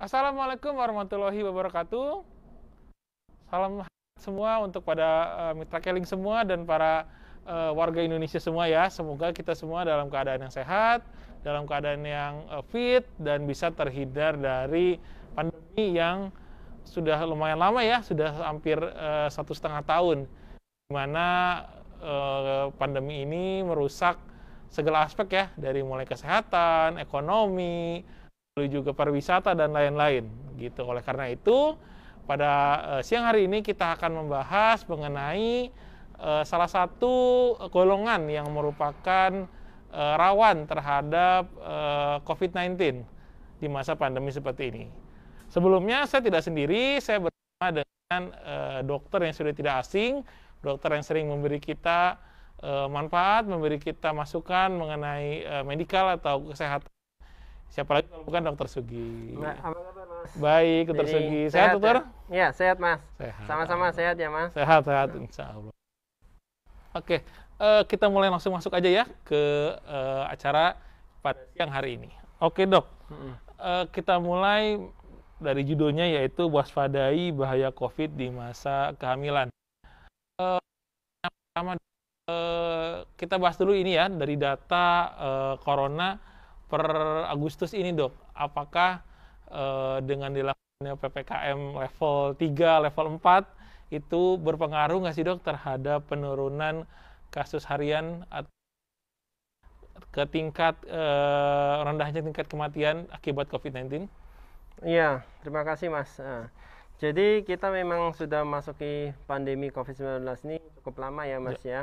Assalamualaikum warahmatullahi wabarakatuh. Salam semua untuk pada uh, mitra Keling semua dan para uh, warga Indonesia semua ya. Semoga kita semua dalam keadaan yang sehat, dalam keadaan yang uh, fit dan bisa terhindar dari pandemi yang sudah lumayan lama ya, sudah hampir satu setengah tahun, di mana uh, pandemi ini merusak segala aspek ya, dari mulai kesehatan, ekonomi, menuju ke pariwisata dan lain-lain gitu. Oleh karena itu, pada uh, siang hari ini kita akan membahas mengenai uh, salah satu golongan yang merupakan uh, rawan terhadap uh, COVID-19 di masa pandemi seperti ini. Sebelumnya saya tidak sendiri, saya bersama dengan uh, dokter yang sudah tidak asing, dokter yang sering memberi kita manfaat, memberi kita masukan mengenai medikal atau kesehatan Siapa lagi kalau bukan Dokter Sugi? Baik, Dokter Jadi, Sugi. Sehat, Dokter? Ya? ya, sehat Mas. Sama-sama sehat ya Mas. Sehat, sehat, Insya Allah. Oke, uh, kita mulai langsung masuk aja ya ke uh, acara pada siang hari ini. Oke dok, hmm. uh, kita mulai dari judulnya yaitu waspadai bahaya COVID di masa kehamilan. Uh, pertama uh, kita bahas dulu ini ya dari data uh, corona per Agustus ini dok, apakah uh, dengan dilakukannya PPKM level 3, level 4 itu berpengaruh nggak sih dok terhadap penurunan kasus harian atau ke tingkat uh, rendahnya tingkat kematian akibat COVID-19? Iya, terima kasih Mas. Nah, jadi kita memang sudah masuki pandemi COVID-19 ini cukup lama ya Mas ya. ya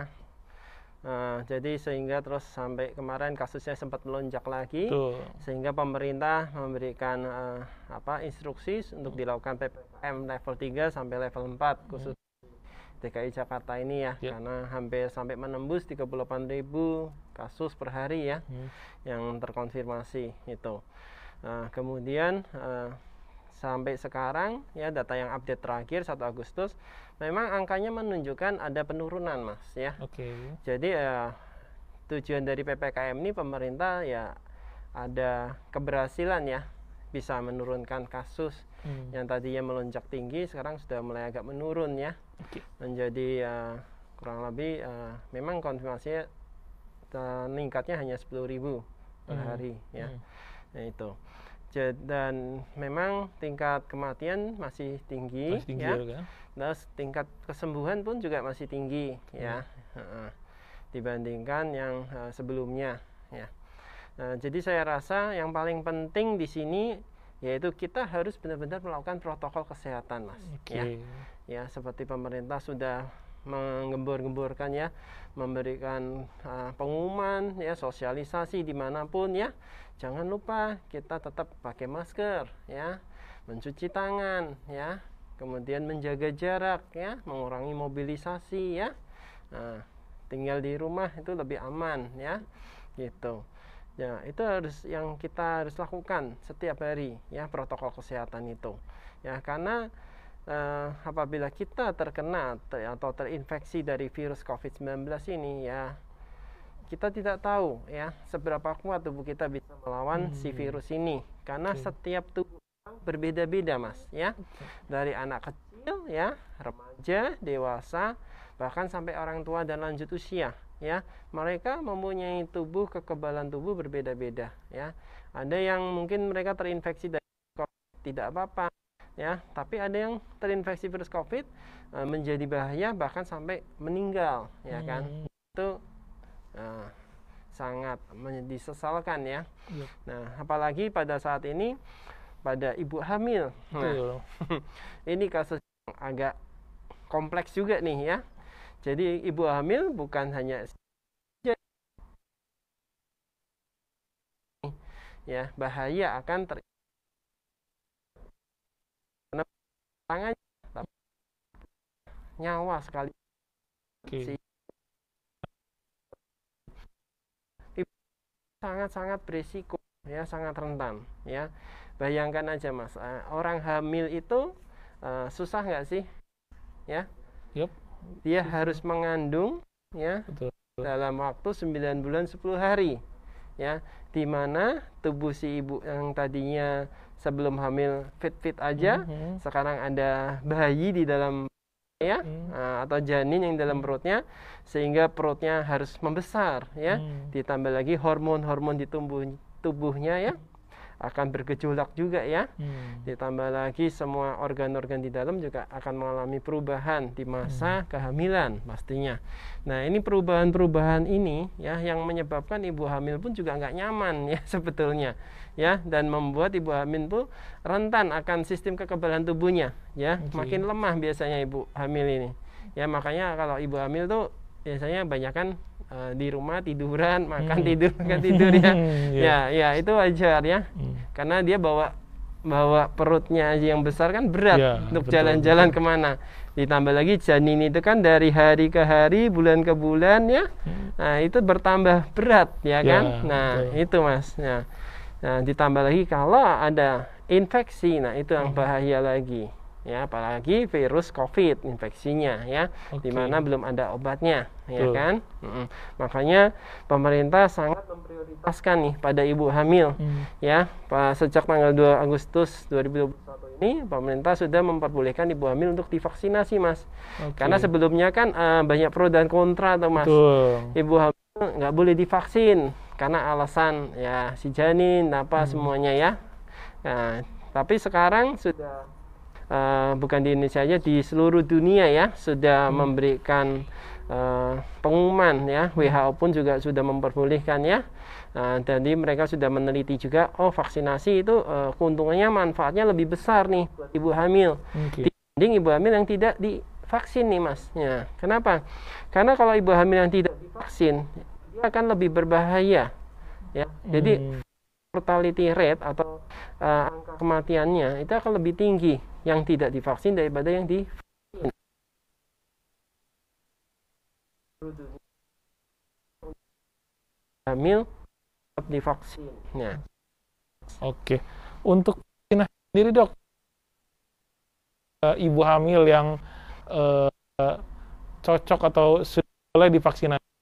Nah, jadi sehingga terus sampai kemarin kasusnya sempat melonjak lagi, Tuh. sehingga pemerintah memberikan uh, apa instruksi untuk hmm. dilakukan PPM level 3 sampai level 4 hmm. khusus hmm. DKI Jakarta ini ya, yep. Ya. karena hampir sampai menembus 38.000 kasus per hari ya hmm. yang terkonfirmasi itu. Nah, kemudian uh, sampai sekarang ya data yang update terakhir 1 Agustus memang angkanya menunjukkan ada penurunan mas ya. Oke. Okay. Jadi ya tujuan dari ppkm ini pemerintah ya ada keberhasilan ya bisa menurunkan kasus hmm. yang tadinya melonjak tinggi sekarang sudah mulai agak menurun ya okay. menjadi uh, kurang lebih uh, memang konfirmasi meningkatnya hanya sepuluh ribu per hmm. hari ya hmm. nah, itu dan memang tingkat kematian masih tinggi, masih tinggi ya. Juga. Terus tingkat kesembuhan pun juga masih tinggi hmm. ya, ya. dibandingkan yang uh, sebelumnya ya. Nah, jadi saya rasa yang paling penting di sini yaitu kita harus benar-benar melakukan protokol kesehatan mas. Okay. Ya, ya seperti pemerintah sudah menggembur-gemburkan ya, memberikan uh, pengumuman ya, sosialisasi dimanapun ya. Jangan lupa kita tetap pakai masker ya, mencuci tangan ya, kemudian menjaga jarak ya, mengurangi mobilisasi ya. Nah, tinggal di rumah itu lebih aman ya, gitu. Ya, itu harus yang kita harus lakukan setiap hari ya protokol kesehatan itu. Ya, karena uh, apabila kita terkena ter, atau terinfeksi dari virus COVID-19 ini ya kita tidak tahu ya seberapa kuat tubuh kita bisa melawan hmm. si virus ini karena okay. setiap tubuh berbeda-beda mas ya dari anak kecil ya remaja dewasa bahkan sampai orang tua dan lanjut usia ya mereka mempunyai tubuh kekebalan tubuh berbeda-beda ya ada yang mungkin mereka terinfeksi dari COVID, tidak apa-apa ya tapi ada yang terinfeksi virus covid uh, menjadi bahaya bahkan sampai meninggal ya kan? hmm. kan itu uh, sangat disesalkan ya. yeah. nah apalagi pada saat ini pada ibu hamil nah, ini kasus yang agak kompleks juga nih ya jadi ibu hamil bukan hanya ya bahaya akan terinfeksi tangan nyawa sekali okay. si sangat-sangat berisiko ya sangat rentan ya bayangkan aja mas eh, orang hamil itu uh, susah nggak sih ya yep. dia susah. harus mengandung ya Betul. dalam waktu 9 bulan 10 hari ya di mana tubuh si ibu yang tadinya sebelum hamil fit-fit aja, mm-hmm. sekarang ada bayi di dalam ya mm. Eh, atau janin yang dalam perutnya sehingga perutnya harus membesar ya, mm. ditambah lagi hormon-hormon di tubuh tubuhnya ya akan bergejolak juga ya. Hmm. Ditambah lagi semua organ-organ di dalam juga akan mengalami perubahan di masa hmm. kehamilan pastinya. Nah ini perubahan-perubahan ini ya yang menyebabkan ibu hamil pun juga nggak nyaman ya sebetulnya ya dan membuat ibu hamil pun rentan akan sistem kekebalan tubuhnya ya okay. makin lemah biasanya ibu hamil ini ya makanya kalau ibu hamil tuh biasanya banyak kan uh, di rumah tiduran hmm. makan hmm. tidur makan tidur ya yeah. ya ya itu wajar ya hmm. karena dia bawa bawa perutnya aja yang besar kan berat yeah, untuk jalan-jalan kemana ditambah lagi janin itu kan dari hari ke hari bulan ke bulan ya hmm. nah itu bertambah berat ya, ya kan nah betul. itu mas ya nah ditambah lagi kalau ada infeksi nah itu yang hmm. bahaya lagi ya apalagi virus COVID infeksinya ya okay. di belum ada obatnya ya kan mm makanya pemerintah sangat memprioritaskan nih pada ibu hamil mm. ya sejak tanggal 2 Agustus 2021 ini pemerintah sudah memperbolehkan ibu hamil untuk divaksinasi mas okay. karena sebelumnya kan uh, banyak pro dan kontra tuh mas Betul. ibu hamil nggak boleh divaksin karena alasan ya si janin apa mm. semuanya ya nah, tapi sekarang sudah uh, bukan di Indonesia aja di seluruh dunia ya sudah hmm. memberikan uh, pengumuman ya WHO pun juga sudah memperbolehkan ya uh, mereka sudah meneliti juga oh vaksinasi itu uh, keuntungannya manfaatnya lebih besar nih buat ibu hamil okay. dibanding ibu hamil yang tidak divaksin nih mas ya, kenapa karena kalau ibu hamil yang tidak divaksin dia akan lebih berbahaya ya hmm. jadi mortality rate atau uh, angka kematiannya itu akan lebih tinggi yang tidak divaksin daripada yang di hamil tetap divaksin. Ya. Oke. Untuk vaksin sendiri dok, eh, ibu hamil yang uh, cocok atau sudah boleh divaksinasi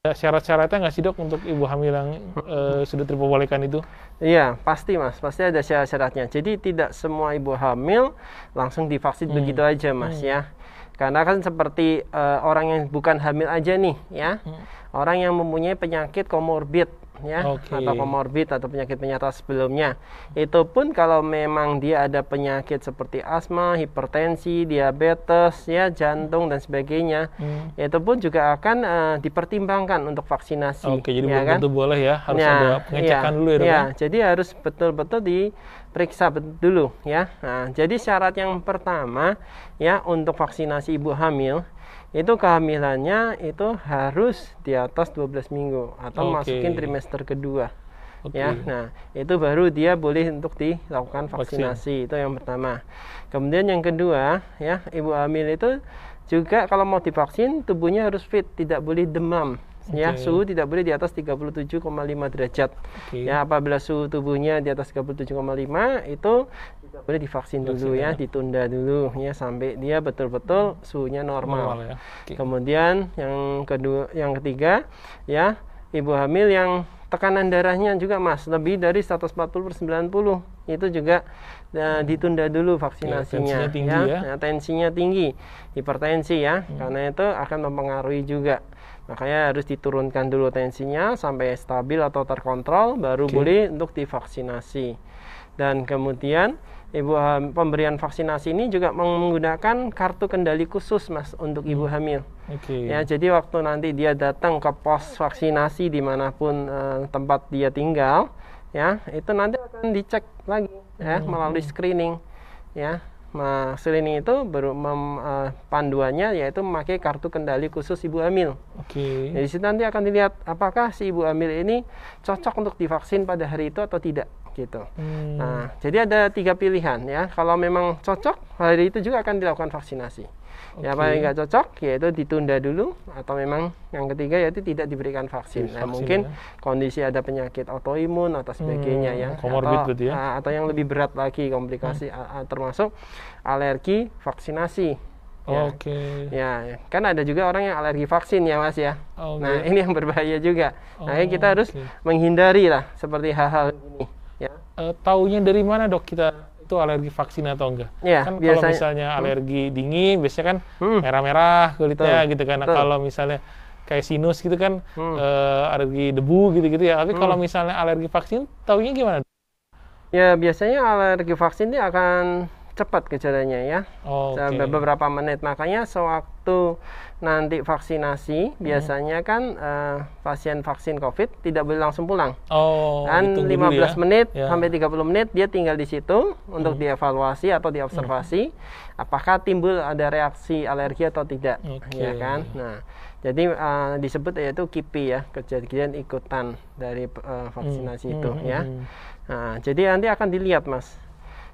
syarat-syaratnya nggak sih dok untuk ibu hamil yang uh, sudah diperbolehkan itu? Iya pasti mas, pasti ada syarat-syaratnya. Jadi tidak semua ibu hamil langsung divaksin hmm. begitu aja mas hmm. ya. Karena kan seperti uh, orang yang bukan hamil aja nih ya, hmm. orang yang mempunyai penyakit komorbid ya okay. atau komorbid atau penyakit penyerta sebelumnya. Itu pun kalau memang dia ada penyakit seperti asma, hipertensi, diabetes, ya jantung dan sebagainya, hmm. itu pun juga akan uh, dipertimbangkan untuk vaksinasi. Oke, okay, jadi ya kan? tentu boleh ya, harus ya, ada ya. pengecekan ya, dulu ya, ya. jadi harus betul-betul di periksa dulu ya. Nah, jadi syarat yang pertama ya untuk vaksinasi ibu hamil itu kehamilannya itu harus di atas 12 minggu atau okay. masukin trimester kedua. Okay. Ya, nah itu baru dia boleh untuk dilakukan vaksinasi Vaksin. itu yang pertama. Kemudian yang kedua, ya ibu hamil itu juga kalau mau divaksin tubuhnya harus fit, tidak boleh demam. Okay. Ya, suhu tidak boleh di atas 37,5 derajat. Okay. Ya, apabila suhu tubuhnya di atas 37,5 itu boleh divaksin dulu ya, ya, ditunda dulu ya sampai dia betul-betul suhunya normal. normal ya. okay. Kemudian yang kedua, yang ketiga ya ibu hamil yang tekanan darahnya juga mas lebih dari 140 per 90 itu juga uh, ditunda dulu ya, vaksinasinya ya, tensinya tinggi ya, ya. Nah, tensinya tinggi hipertensi ya hmm. karena itu akan mempengaruhi juga makanya harus diturunkan dulu tensinya sampai stabil atau terkontrol baru okay. boleh untuk divaksinasi dan kemudian ibu pemberian vaksinasi ini juga menggunakan kartu kendali khusus mas untuk ibu hmm. hamil. Okay. Ya jadi waktu nanti dia datang ke pos vaksinasi dimanapun uh, tempat dia tinggal, ya itu nanti akan dicek lagi ya hmm. melalui screening, ya. Nah, screening itu baru mem, uh, panduannya yaitu memakai kartu kendali khusus ibu hamil. Oke. Okay. Jadi situ nanti akan dilihat apakah si ibu hamil ini cocok untuk divaksin pada hari itu atau tidak gitu. Hmm. Nah, jadi ada tiga pilihan ya. Kalau memang cocok, hari itu juga akan dilakukan vaksinasi. Okay. Ya paling nggak cocok yaitu ditunda dulu atau memang yang ketiga yaitu tidak diberikan vaksin. Yes, iya, nah, mungkin ya. kondisi ada penyakit autoimun atau hmm. sebagainya hmm, ya. Komorbid atau, gitu ya. Ah, atau yang lebih berat lagi komplikasi hmm. Ah, ah, termasuk alergi vaksinasi Ya. Oke. Okay. Ya, kan ada juga orang yang alergi vaksin ya mas ya. Oh, nah ini yang berbahaya juga. Nah, oh, nah kita harus okay. menghindari lah seperti hal-hal ini uh, taunya dari mana dok kita itu alergi vaksin atau enggak? Ya, kan biasanya, kalau misalnya hmm. alergi dingin biasanya kan hmm. merah-merah kulitnya Tuh. gitu kan. Nah, kalau misalnya kayak sinus gitu kan hmm. uh, alergi debu gitu-gitu ya. Tapi hmm. kalau misalnya alergi vaksin taunya gimana? Dok? Ya biasanya alergi vaksin ini akan cepat kejadiannya ya. Oh, okay. beberapa menit. Makanya sewaktu nanti vaksinasi hmm. biasanya kan uh, pasien vaksin COVID tidak boleh langsung pulang. Oh, kan 15 ya. menit ya. sampai 30 menit dia tinggal di situ untuk hmm. dievaluasi atau diobservasi hmm. apakah timbul ada reaksi alergi atau tidak. Okay. Ya kan? Nah, jadi uh, disebut yaitu KIPI ya, kejadian ikutan dari uh, vaksinasi hmm. itu hmm. ya. Hmm. Nah, jadi nanti akan dilihat Mas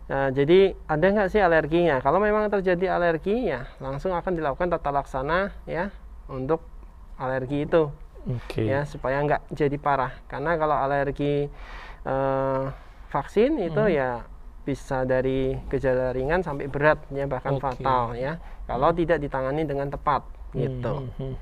Nah, jadi ada nggak sih alerginya? Kalau memang terjadi alergi ya langsung akan dilakukan tata laksana ya untuk alergi itu. Okay. Ya supaya nggak jadi parah. Karena kalau alergi eh, vaksin itu hmm. ya bisa dari gejala ringan sampai berat ya bahkan okay. fatal ya kalau hmm. tidak ditangani dengan tepat gitu. Hmm.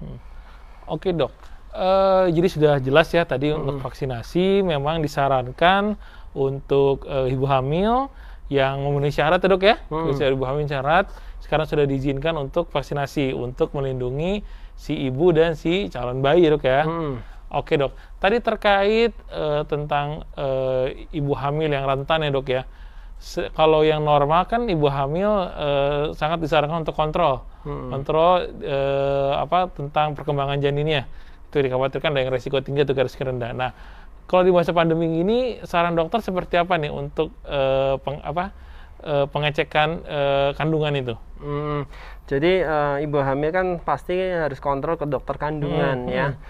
Oke okay, dok. Uh, jadi sudah jelas ya tadi hmm. untuk vaksinasi memang disarankan untuk uh, ibu hamil yang memenuhi syarat ya dok ya hmm. bisa hamil syarat sekarang sudah diizinkan untuk vaksinasi untuk melindungi si ibu dan si calon bayi ya dok ya hmm. oke dok tadi terkait uh, tentang uh, ibu hamil yang rentan ya dok ya Se kalau yang normal kan ibu hamil uh, sangat disarankan untuk kontrol hmm. kontrol uh, apa tentang perkembangan janinnya itu dikhawatirkan ada yang resiko tinggi atau resiko rendah nah kalau di masa pandemi ini saran dokter seperti apa nih untuk uh, peng, apa uh, pengecekan uh, kandungan itu? Hmm, jadi uh, ibu hamil kan pasti harus kontrol ke dokter kandungan hmm. ya. Hmm.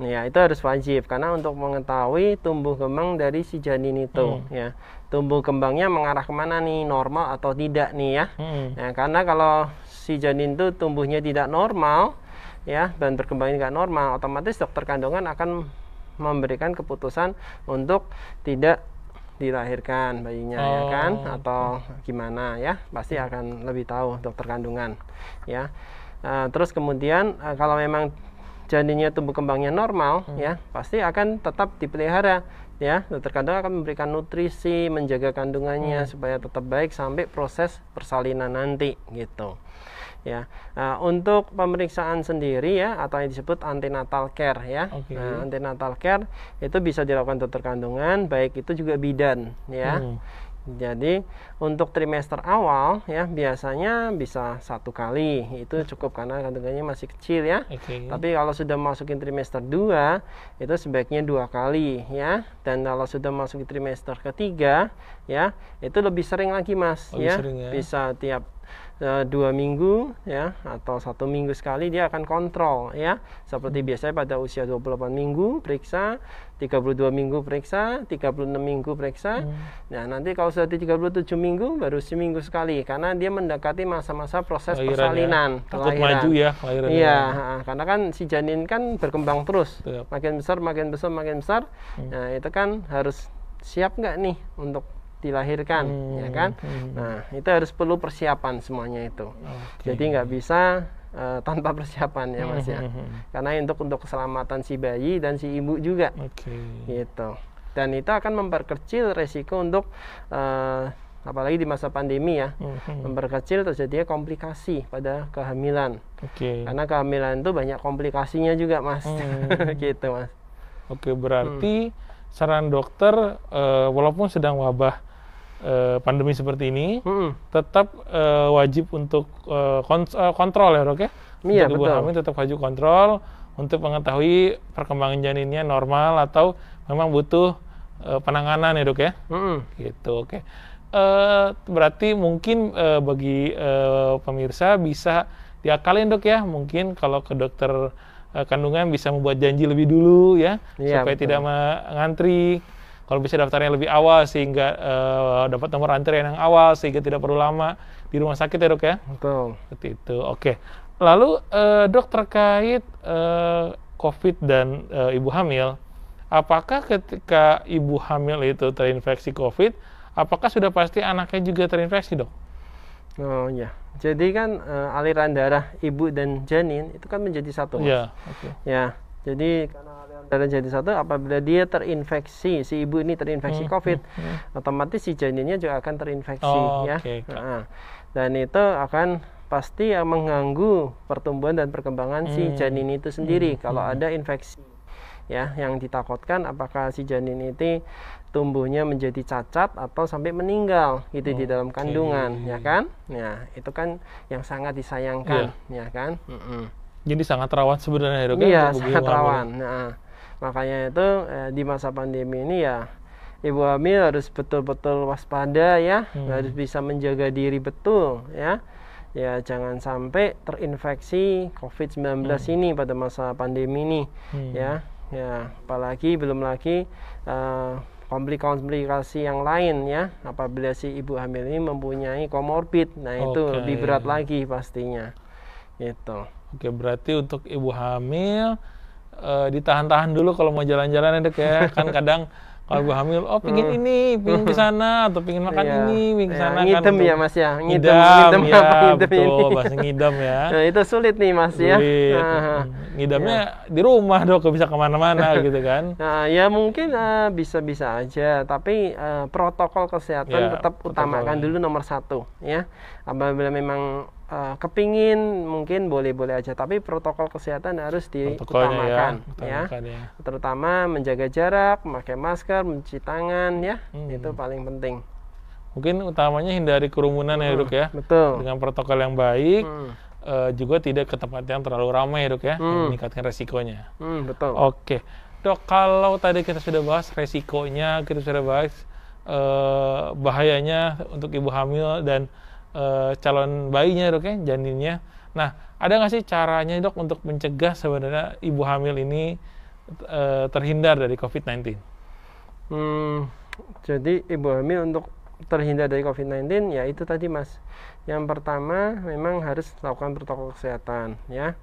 Ya, itu harus wajib karena untuk mengetahui tumbuh kembang dari si janin itu hmm. ya. Tumbuh kembangnya mengarah kemana nih, normal atau tidak nih ya. Hmm. Ya, karena kalau si janin itu tumbuhnya tidak normal ya, dan berkembangnya tidak normal, otomatis dokter kandungan akan memberikan keputusan untuk tidak dilahirkan bayinya ya oh. ya kan atau gimana ya pasti akan lebih tahu dokter kandungan ya uh, terus kemudian uh, kalau memang janinnya tumbuh kembangnya normal hmm. ya pasti akan tetap dipelihara ya dokter kandung akan memberikan nutrisi menjaga kandungannya hmm. supaya tetap baik sampai proses persalinan nanti gitu ya. Nah, untuk pemeriksaan sendiri ya atau yang disebut antenatal care ya. Okay. Nah, antenatal care itu bisa dilakukan dokter kandungan, baik itu juga bidan ya. Hmm. Jadi untuk trimester awal ya biasanya bisa satu kali itu cukup karena kandungannya masih kecil ya. Okay. Tapi kalau sudah masukin trimester 2 itu sebaiknya dua kali ya. Dan kalau sudah masuk trimester ketiga ya itu lebih sering lagi mas lebih ya. Sering, ya. Bisa tiap Eh, dua minggu ya atau satu minggu sekali dia akan kontrol ya seperti hmm. biasa pada usia 28 minggu periksa 32 minggu periksa 36 minggu periksa hmm. nah nanti kalau sudah 37 minggu baru seminggu sekali karena dia mendekati masa-masa proses ya. persalinan ya. Takut kelahiran maju ya kelahiran iya ya. karena kan si janin kan berkembang terus Tidak. makin besar makin besar makin besar hmm. nah itu kan harus siap nggak nih untuk dilahirkan hmm. ya kan hmm. nah itu harus perlu persiapan semuanya itu okay. jadi nggak bisa uh, tanpa persiapan ya mas ya hmm, hmm, hmm. karena untuk untuk keselamatan si bayi dan si ibu juga okay. gitu dan itu akan memperkecil resiko untuk uh, apalagi di masa pandemi ya memperkecil terjadinya komplikasi pada kehamilan okay. karena kehamilan itu banyak komplikasinya juga mas mm. gitu mas oke okay, berarti mm. saran dokter uh, walaupun sedang wabah Eh, pandemi seperti ini hmm. tetap uh, wajib untuk uh, eh, kont uh, kontrol ya dok ya iya, untuk betul. hamil tetap wajib kontrol untuk mengetahui perkembangan janinnya normal atau memang butuh uh, penanganan ya dok ya hmm. gitu oke okay. uh, berarti mungkin uh, bagi uh, pemirsa bisa diakalin dok ya mungkin kalau ke dokter kandungan bisa membuat janji lebih dulu ya, ya supaya betul. tidak mengantri. Kalau bisa daftarnya lebih awal sehingga uh, dapat nomor antrian yang awal sehingga tidak perlu lama di rumah sakit ya dok ya. Betul. Seperti itu. Oke. Lalu uh, dok terkait uh, COVID dan uh, ibu hamil, apakah ketika ibu hamil itu terinfeksi COVID, apakah sudah pasti anaknya juga terinfeksi dok? Oh ya, jadi kan uh, aliran darah ibu dan janin itu kan menjadi satu. ya Ya. Okay. Ya, jadi karena darah jadi satu apabila dia terinfeksi si ibu ini terinfeksi hmm, hmm COVID, hmm, otomatis si janinnya juga akan terinfeksi oh, ya. Okay. Nah, dan itu akan pasti mengganggu pertumbuhan dan perkembangan hmm. si janin itu sendiri hmm. kalau hmm. ada infeksi ya yang ditakutkan apakah si janin itu tumbuhnya menjadi cacat atau sampai meninggal gitu oh, di dalam kandungan okay. ya kan ya itu kan yang sangat disayangkan yeah. ya kan mm -mm. jadi sangat rawan sebenarnya dok iya sangat rawan nah, makanya itu eh, di masa pandemi ini ya ibu hamil harus betul-betul waspada ya hmm. harus bisa menjaga diri betul ya ya jangan sampai terinfeksi COVID-19 hmm. ini pada masa pandemi ini hmm. ya ya apalagi belum lagi uh, eh, komplikasi yang lain ya apabila si ibu hamil ini mempunyai komorbid nah okay. itu lebih berat lagi pastinya gitu oke berarti untuk ibu hamil uh, ditahan-tahan dulu kalau mau jalan-jalan ya, kayak kan kadang kalau gue hamil oh pingin hmm. ini pingin ke sana atau pingin makan yeah. ini pingin ke iya, sana yeah. ngidem kan, ya mas ya ngidem ngidem, ya, apa ngidem betul, ini bahasa ngidem ya nah, itu sulit nih mas ya. sulit. ya uh-huh. ngidemnya yeah. di rumah dong bisa kemana-mana gitu kan nah ya mungkin uh, bisa-bisa aja tapi uh, protokol kesehatan yeah, tetap utamakan dulu nomor satu ya apabila memang uh, kepingin mungkin boleh-boleh aja tapi protokol kesehatan harus ya, diutamakan ya, ya. ya terutama menjaga jarak memakai masker mencuci tangan ya hmm. itu paling penting mungkin utamanya hindari kerumunan hmm. ya dok ya betul dengan protokol yang baik hmm. uh, juga tidak ke tempat yang terlalu ramai dok ya hmm. meningkatkan resikonya hmm, betul oke dok kalau tadi kita sudah bahas resikonya kita sudah bahas uh, bahayanya untuk ibu hamil dan e, calon bayinya dok ya janinnya nah ada nggak sih caranya dok untuk mencegah sebenarnya ibu hamil ini e, terhindar dari COVID-19 hmm, jadi ibu hamil untuk terhindar dari COVID-19 ya itu tadi mas yang pertama memang harus lakukan protokol kesehatan ya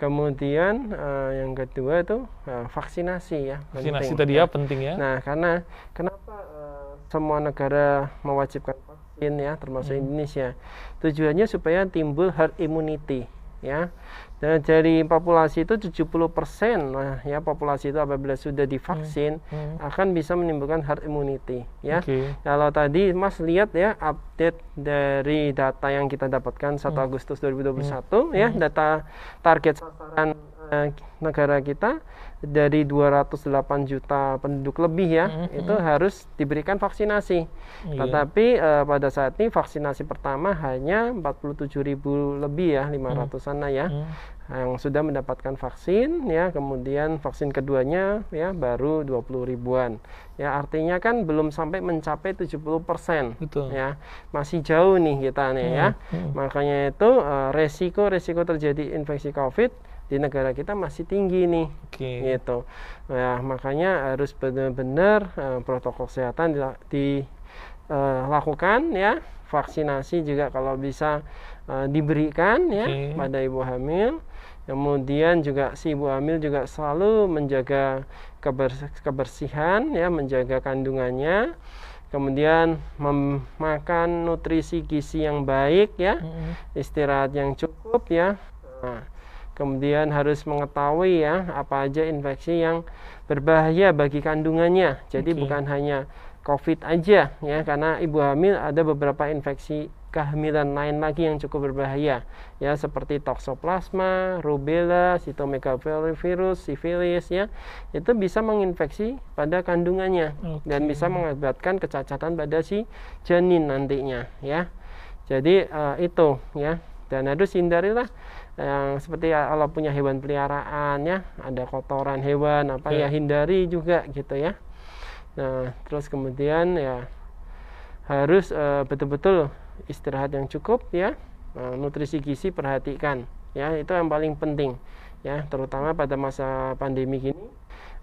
Kemudian uh, yang kedua itu uh, vaksinasi ya. Vaksinasi penting, tadi ya, ya. penting ya. Nah karena kenapa uh, semua negara mewajibkan lain ya termasuk hmm. Indonesia tujuannya supaya timbul herd immunity ya dan dari populasi itu 70 persen nah, ya populasi itu apabila sudah divaksin hmm. Hmm. akan bisa menimbulkan herd immunity ya okay. kalau tadi Mas lihat ya update dari data yang kita dapatkan 1 hmm. Agustus 2021 hmm. ya hmm. data target sasaran eh, negara kita dari 208 juta penduduk lebih ya mm -hmm. itu mm-hmm. harus diberikan vaksinasi. Iya. Tetapi uh, pada saat ini vaksinasi pertama hanya 47 ribu lebih ya 500 sana mm. ya mm. yang sudah mendapatkan vaksin ya kemudian vaksin keduanya ya baru 20 ribuan ya artinya kan belum sampai mencapai 70 persen ya masih jauh nih kita nih mm. ya mm. makanya itu uh, eh, resiko resiko terjadi infeksi COVID di negara kita masih tinggi nih okay. gitu nah makanya harus benar-benar uh, protokol kesehatan dilakukan eh, uh, ya vaksinasi juga kalau bisa uh, diberikan ya okay. pada ibu hamil kemudian juga si ibu hamil juga selalu menjaga kebers kebersihan ya menjaga kandungannya kemudian memakan nutrisi gizi yang baik ya mm -hmm. istirahat yang cukup ya nah, kemudian harus mengetahui ya apa aja infeksi yang berbahaya bagi kandungannya jadi okay. bukan hanya covid aja ya karena ibu hamil ada beberapa infeksi kehamilan lain lagi yang cukup berbahaya ya seperti Toxoplasma, rubella, cytomegalovirus, sifilis ya itu bisa menginfeksi pada kandungannya okay. dan bisa mengakibatkan kecacatan pada si janin nantinya ya jadi uh, itu ya dan harus hindarilah yang seperti ya kalau punya hewan peliharaan ya ada kotoran hewan apa yeah. ya hindari juga gitu ya nah terus kemudian ya harus eh, betul-betul uh, istirahat yang cukup ya nah, nutrisi gizi perhatikan ya itu yang paling penting ya terutama pada masa pandemi ini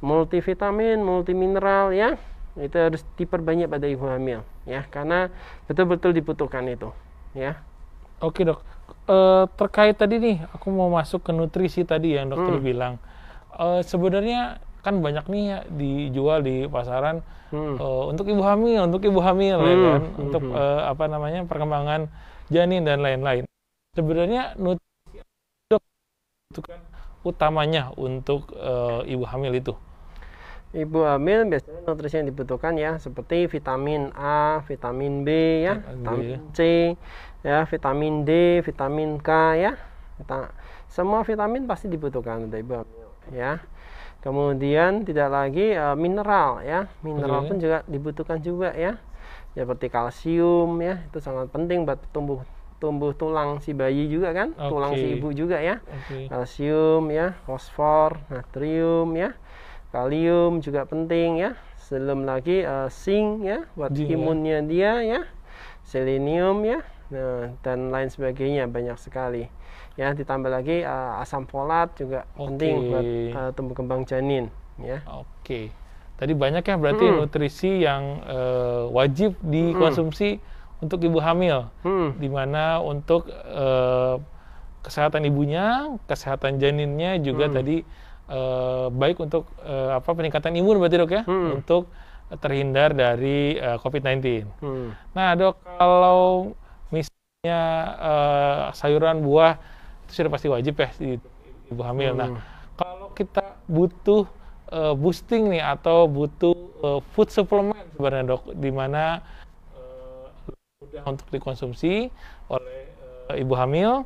multivitamin multimineral ya itu harus diperbanyak pada ibu hamil ya karena betul-betul dibutuhkan itu ya oke dok uh, terkait tadi nih, aku mau masuk ke nutrisi tadi yang dokter hmm. bilang. Uh, sebenarnya kan banyak nih ya dijual di pasaran hmm. uh, untuk ibu hamil, untuk ibu hamil ya hmm. ya kan, hmm. untuk uh, apa namanya perkembangan janin dan lain-lain. Sebenarnya nutrisi itu kan utamanya untuk uh, ibu hamil itu. Ibu hamil biasanya nutrisi yang dibutuhkan ya seperti vitamin A, vitamin B ya, vitamin C, ya vitamin D, vitamin K ya. Kita, semua vitamin pasti dibutuhkan untuk ibu hamil ya. Kemudian tidak lagi uh, mineral ya. Mineral okay. pun juga dibutuhkan juga ya. ya. Seperti kalsium ya, itu sangat penting buat tumbuh tumbuh tulang si bayi juga kan, okay. tulang si ibu juga ya. Okay. Kalsium ya, fosfor, natrium ya kalium juga penting ya sebelum lagi uh, zinc ya buat yeah. imunnya dia ya selenium ya nah dan lain sebagainya banyak sekali ya ditambah lagi uh, asam folat juga okay. penting buat uh, tumbuh kembang janin ya oke okay. tadi banyak ya berarti hmm. nutrisi yang uh, wajib dikonsumsi hmm. untuk ibu hamil hmm. dimana untuk uh, kesehatan ibunya kesehatan janinnya juga hmm. tadi uh, baik untuk uh, apa peningkatan imun berarti dok ya hmm. untuk terhindar dari uh, eh, COVID-19. Hmm. Nah dok kalau misalnya uh, sayuran buah itu sudah pasti wajib ya di ibu hamil. Nah, hmm. Nah kalau kita butuh uh, boosting nih atau butuh uh, food supplement sebenarnya dok, di mana uh, untuk dikonsumsi oleh uh, ibu hamil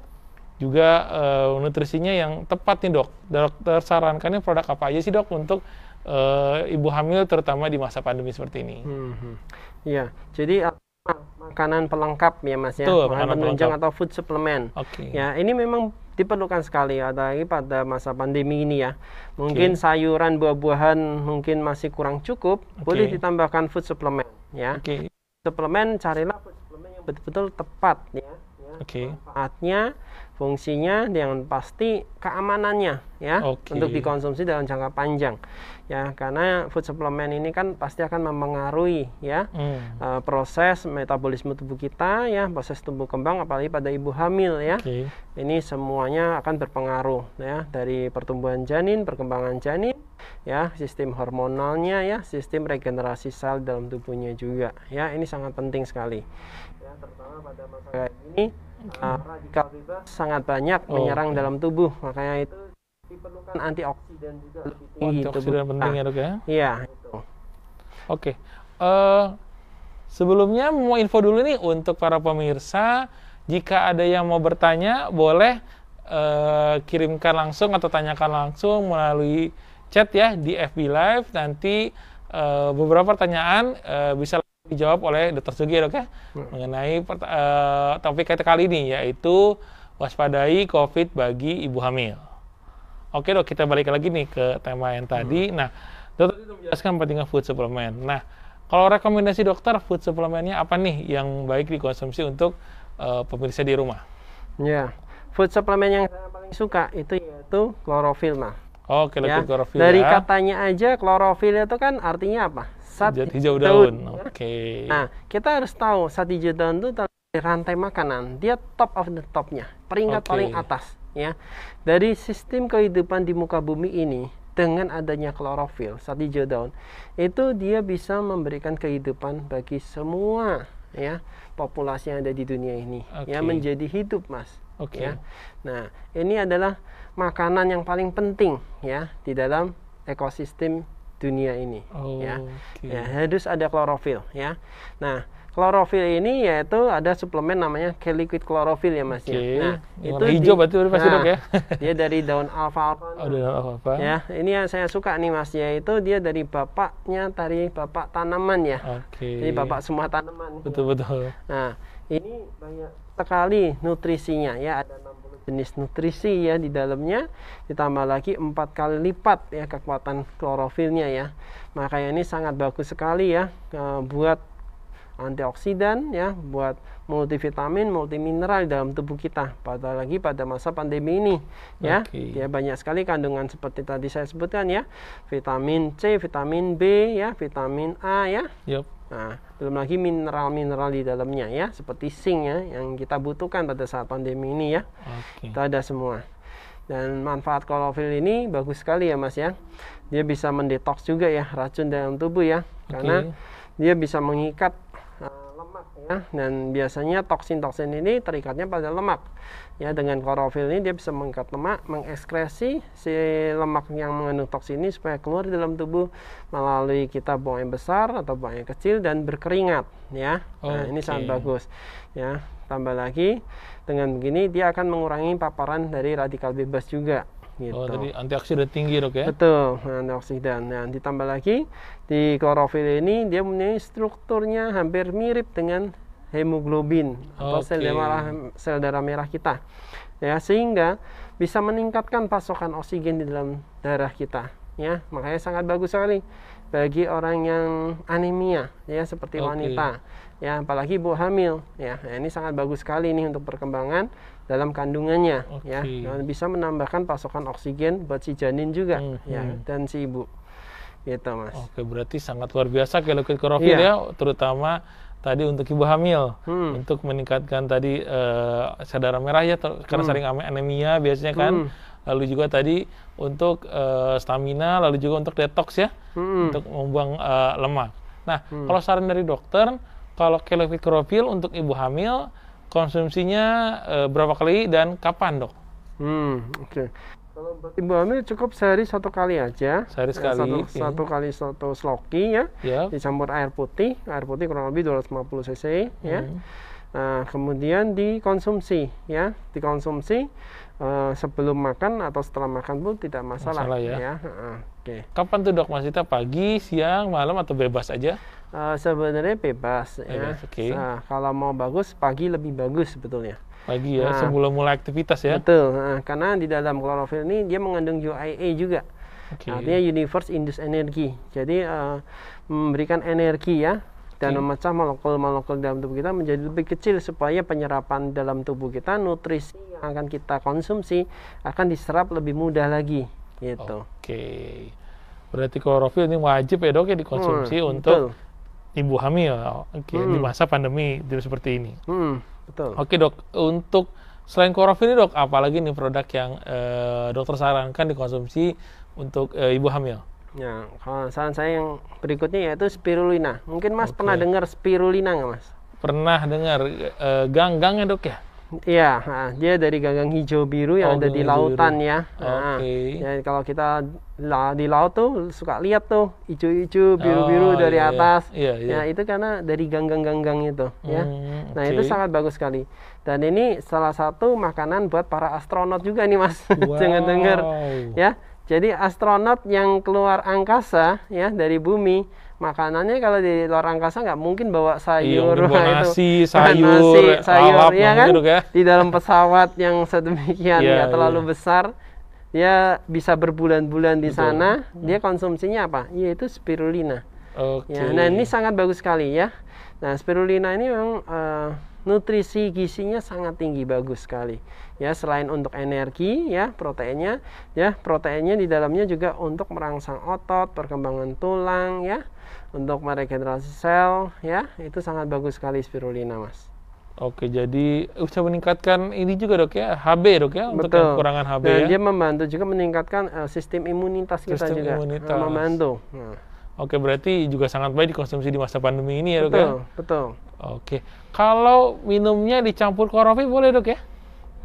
juga uh, nutrisinya yang tepat nih dok. Dokter sarankannya produk apa aja sih dok untuk uh, ibu hamil terutama di masa pandemi seperti ini? Hmm, iya, jadi makanan pelengkap ya mas ya, Tuh, makanan penunjang atau food supplement. Oke. Okay. Ya ini memang diperlukan sekali apalagi pada masa pandemi ini ya. Mungkin okay. sayuran buah-buahan mungkin masih kurang cukup, okay. boleh ditambahkan food supplement ya. Oke. Okay. Suplemen carilah food supplement yang betul-betul tepat ya. ya. Oke. Okay. Manfaatnya fungsinya yang pasti keamanannya ya okay. untuk dikonsumsi dalam jangka panjang ya karena food supplement ini kan pasti akan mempengaruhi ya hmm. uh, proses metabolisme tubuh kita ya proses tumbuh kembang apalagi pada ibu hamil ya okay. ini semuanya akan berpengaruh ya dari pertumbuhan janin perkembangan janin ya sistem hormonalnya ya sistem regenerasi sel dalam tubuhnya juga ya ini sangat penting sekali ya terutama pada masa ini radikal ah, bebas sangat banyak oh. menyerang dalam tubuh makanya itu diperlukan antioksidan juga lebih tinggi antioksidan penting ya dok ya iya oke okay. uh, eh, sebelumnya mau info dulu nih untuk para pemirsa jika ada yang mau bertanya boleh uh, kirimkan langsung atau tanyakan langsung melalui chat ya di FB Live nanti uh, beberapa pertanyaan uh, bisa dijawab oleh Dr. Sugir oke okay? Ya, ya. hmm. mengenai uh, topik kita kali ini yaitu waspadai COVID bagi ibu hamil. Oke dok kita balik lagi nih ke tema yang tadi. Hmm. Nah dokter sudah menjelaskan pentingnya food supplement. Nah kalau rekomendasi dokter food supplementnya apa nih yang baik dikonsumsi untuk uh, pemirsa di rumah? Ya food supplement yang saya paling suka itu yaitu klorofil mah. Oke, oh, ya. Dari ya. katanya aja klorofil itu kan artinya apa? Sat hijau, hijau daun. daun. Okay. Nah, kita harus tahu sate jutaan itu rantai makanan, dia top of the topnya, peringkat okay. paling atas ya. Dari sistem kehidupan di muka bumi ini dengan adanya klorofil, sate daun, itu dia bisa memberikan kehidupan bagi semua ya populasi yang ada di dunia ini okay. ya menjadi hidup mas okay. ya nah ini adalah makanan yang paling penting ya di dalam ekosistem dunia ini oh, ya. Okay. ya harus ada klorofil ya nah klorofil ini yaitu ada suplemen namanya K-liquid chlorophyll ya mas ya. okay. nah itu hijau berarti pasti nah, dok ya nah, dia dari daun alfa alfa oh, nah. ya ini yang saya suka nih mas yaitu dia dari bapaknya dari bapak tanaman ya okay. jadi bapak semua tanaman betul ya. betul nah ini banyak sekali nutrisinya ya ada jenis nutrisi ya di dalamnya ditambah lagi empat kali lipat ya kekuatan klorofilnya ya makanya ini sangat bagus sekali ya e, buat antioksidan ya buat multivitamin, multimineral dalam tubuh kita. Pada lagi pada masa pandemi ini ya. Okay. Ya banyak sekali kandungan seperti tadi saya sebutkan ya. Vitamin C, vitamin B ya, vitamin A ya. Yep. Nah, belum lagi mineral-mineral di dalamnya ya, seperti sing ya, yang kita butuhkan pada saat pandemi ini ya. Okay. Itu ada semua. Dan manfaat klorofil ini bagus sekali ya mas ya. Dia bisa mendetoks juga ya racun dalam tubuh ya, okay. karena dia bisa mengikat lemak ya. Dan biasanya toksin-toksin ini terikatnya pada lemak. Ya, dengan klorofil ini dia bisa mengikat lemak, mengekskresi si lemak yang mengandung toksin ini supaya keluar di dalam tubuh melalui kita buang yang besar atau buang yang kecil dan berkeringat ya. Okay. Nah, ini sangat bagus. Ya, tambah lagi dengan begini dia akan mengurangi paparan dari radikal bebas juga Gitu. Oh, tadi antioksidan tinggi dok ya? Betul, antioksidan. Nah, ditambah lagi di klorofil ini dia punya strukturnya hampir mirip dengan hemoglobin atau sel darah sel darah merah kita ya sehingga bisa meningkatkan pasokan oksigen di dalam darah kita ya makanya sangat bagus sekali bagi orang yang anemia ya seperti okay. wanita ya apalagi ibu hamil ya nah, ini sangat bagus sekali nih untuk perkembangan dalam kandungannya okay. ya dan nah, bisa menambahkan pasokan oksigen buat si janin juga hmm, ya dan si ibu gitu mas. Oke berarti sangat luar biasa kelokit klorofil yeah. ya terutama tadi untuk ibu hamil hmm. untuk meningkatkan tadi uh, eh, darah merah ya karena hmm. sering anemia biasanya kan hmm. lalu juga tadi untuk uh, stamina lalu juga untuk detox ya hmm. untuk membuang uh, lemak. Nah hmm. kalau saran dari dokter kalau kelokit klorofil untuk ibu hamil konsumsinya e, berapa kali dan kapan dok? Hmm, oke. Okay. Kalau berarti ini cukup sehari satu kali aja. Sehari ya, sekali. Satu, okay. satu kali satu sloki ya. Yep. Ya. Dicampur air putih, air putih kurang lebih 250 cc ya. Hmm. Nah, kemudian dikonsumsi ya, dikonsumsi uh, sebelum makan atau setelah makan pun tidak masalah, masalah ya. ya. Uh, Oke. Okay. Kapan tuh dok masih Pagi, siang, malam atau bebas aja? Eh, sebenarnya bebas ya. okay. Nah, kalau mau bagus pagi lebih bagus sebetulnya. Pagi ya, nah, sebelum mulai aktivitas ya. Betul, nah, karena di dalam klorofil ini dia mengandung UIA juga. Okay. Nah, artinya universe induced energy. Jadi uh, memberikan energi ya dan okay. memecah molekul-molekul dalam tubuh kita menjadi lebih kecil supaya penyerapan dalam tubuh kita nutrisi yang akan kita konsumsi akan diserap lebih mudah lagi gitu. Oke. Okay. Berarti klorofil ini wajib ya dok ya dikonsumsi hmm, untuk betul ibu hamil okay, hmm. di masa pandemi seperti ini. Hmm, betul. Oke okay, dok, untuk selain klorofil ini dok, apalagi nih produk yang eh, dokter sarankan dikonsumsi untuk uh, ibu hamil? Ya, kalau saran saya yang berikutnya yaitu spirulina. Mungkin mas okay. pernah dengar spirulina nggak mas? Pernah dengar eh, gang ya dok ya? Iya, nah, dia dari ganggang hijau biru yang oh, ada di lautan biru. ya. Nah, Oke. Okay. Ya, kalau kita di laut tuh suka lihat tuh hijau-hijau biru-biru oh, dari iya, iya. atas. Iya, iya. Ya, itu karena dari ganggang-ganggang itu ya. hmm, ya. Nah, okay. itu sangat bagus sekali. Dan ini salah satu makanan buat para astronot juga nih, Mas. Wow. Jangan dengar ya. Jadi astronot yang keluar angkasa ya dari bumi makanannya kalau di luar angkasa nggak mungkin bawa iya, sayur iya, mungkin nah, nasi, itu sayur, nasi, sayur alap, ya kan ya. di dalam pesawat yang sedemikian yeah, ya terlalu yeah. besar dia bisa berbulan-bulan di Betul. sana hmm. dia konsumsinya apa yaitu spirulina okay. ya, nah ini sangat bagus sekali ya nah spirulina ini memang uh, nutrisi gizinya sangat tinggi bagus sekali ya selain untuk energi ya proteinnya ya proteinnya di dalamnya juga untuk merangsang otot perkembangan tulang ya untuk meregenerasi sel ya itu sangat bagus sekali spirulina mas Oke, jadi bisa uh, meningkatkan ini juga dok ya, HB dok ya, Betul. untuk kekurangan HB Dan ya. Dia membantu juga meningkatkan uh, sistem imunitas kita juga, eh, imunitas. membantu. Nah. Oke, berarti juga sangat baik dikonsumsi di masa pandemi ini ya betul, dok ya? Betul, Oke, kalau minumnya dicampur klorofil boleh dok ya?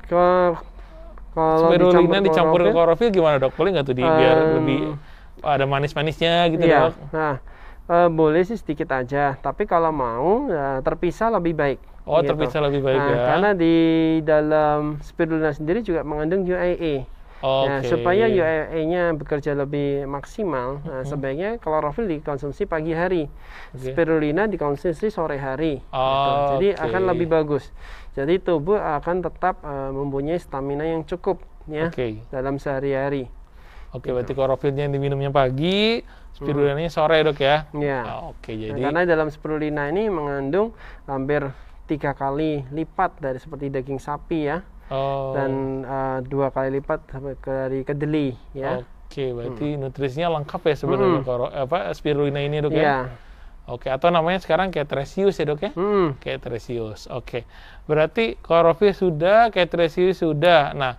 kalau spirulina dicampur ke klorofil gimana dok? Boleh nggak tuh di um, biar lebih ada manis-manisnya gitu iya. dok? Nah, uh, boleh sih sedikit aja. Tapi kalau mau ya, terpisah lebih baik. Oh gitu. terpisah lebih baik nah, ya. Karena di dalam spirulina sendiri juga mengandung UAE. Okay. Nah, supaya UAE-nya bekerja lebih maksimal, nah, mm-hmm. nah, sebaiknya klorofil dikonsumsi pagi hari, okay. spirulina dikonsumsi sore hari. Oh, gitu. Ah, Jadi okay. akan lebih bagus. Jadi tubuh akan tetap uh, mempunyai stamina yang cukup ya okay. dalam sehari-hari. Oke, okay, gitu. berarti klorofilnya yang diminumnya pagi, spirulina hmm. sore dok ya? Iya. Oh, Oke, okay, nah, jadi karena dalam spirulina ini mengandung hampir tiga kali lipat dari seperti daging sapi ya, oh. dan uh, dua kali lipat dari kedelai ya. Oke, okay, berarti hmm. nutrisinya lengkap ya sebenarnya hmm. apa spirulina ini dok ya? Iya Oke, atau namanya sekarang kayak tresius ya dok ya? Hmm. Kayak tresius. Oke, berarti klorofil sudah, kayak tresius sudah. Nah,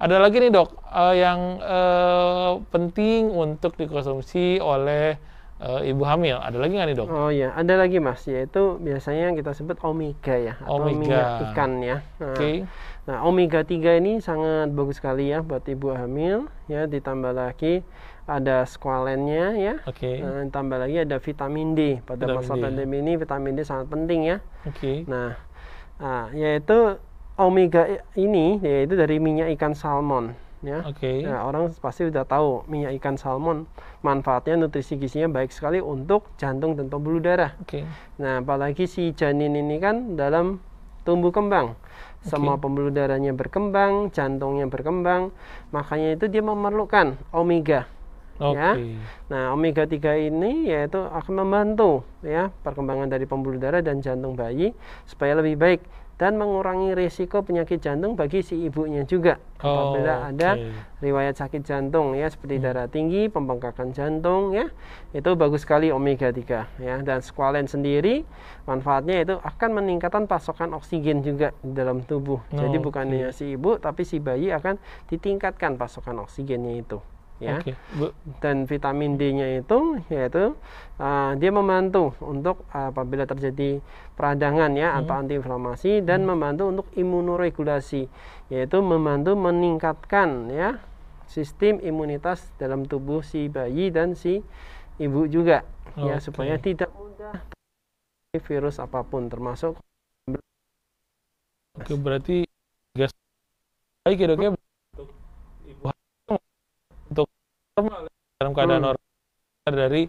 ada lagi nih dok uh, yang uh, penting untuk dikonsumsi oleh uh, ibu hamil. Ada lagi nggak nih dok? Oh iya, ada lagi mas. Yaitu biasanya yang kita sebut omega ya, atau omega. minyak ikan ya. Nah, Oke. Okay. Nah, omega 3 ini sangat bagus sekali ya buat ibu hamil ya ditambah lagi ada squalene-nya ya. Oke. Okay. Nah, eh, tambah lagi ada vitamin D. Pada vitamin masa D. pandemi ini vitamin D sangat penting ya. Oke. Okay. Nah, nah, yaitu omega ini yaitu dari minyak ikan salmon ya. Oke. Okay. Nah, orang pasti sudah tahu minyak ikan salmon manfaatnya nutrisi gizinya baik sekali untuk jantung dan pembuluh darah. Oke. Okay. Nah, apalagi si janin ini kan dalam tumbuh kembang. Semua pembuluh darahnya berkembang, jantungnya berkembang, makanya itu dia memerlukan omega Okay. Ya. Nah, omega 3 ini yaitu akan membantu ya perkembangan dari pembuluh darah dan jantung bayi supaya lebih baik dan mengurangi risiko penyakit jantung bagi si ibunya juga oh, apabila ada riwayat sakit jantung ya seperti hmm. darah tinggi, pembengkakan jantung ya. Itu bagus sekali omega 3 ya dan squalen sendiri manfaatnya itu akan meningkatkan pasokan oksigen juga di dalam tubuh. Oh, Jadi bukan okay. hanya si ibu tapi si bayi akan ditingkatkan pasokan oksigennya itu ya. Okay. Dan vitamin D-nya itu yaitu uh, dia membantu untuk uh, apabila terjadi peradangan ya hmm. atau antiinflamasi dan hmm. membantu untuk imunoregulasi yaitu membantu meningkatkan ya sistem imunitas dalam tubuh si bayi dan si ibu juga okay. ya supaya tidak mudah virus apapun termasuk Oke, okay, berarti gas baik ya dok ya normal dalam keadaan hmm. normal dari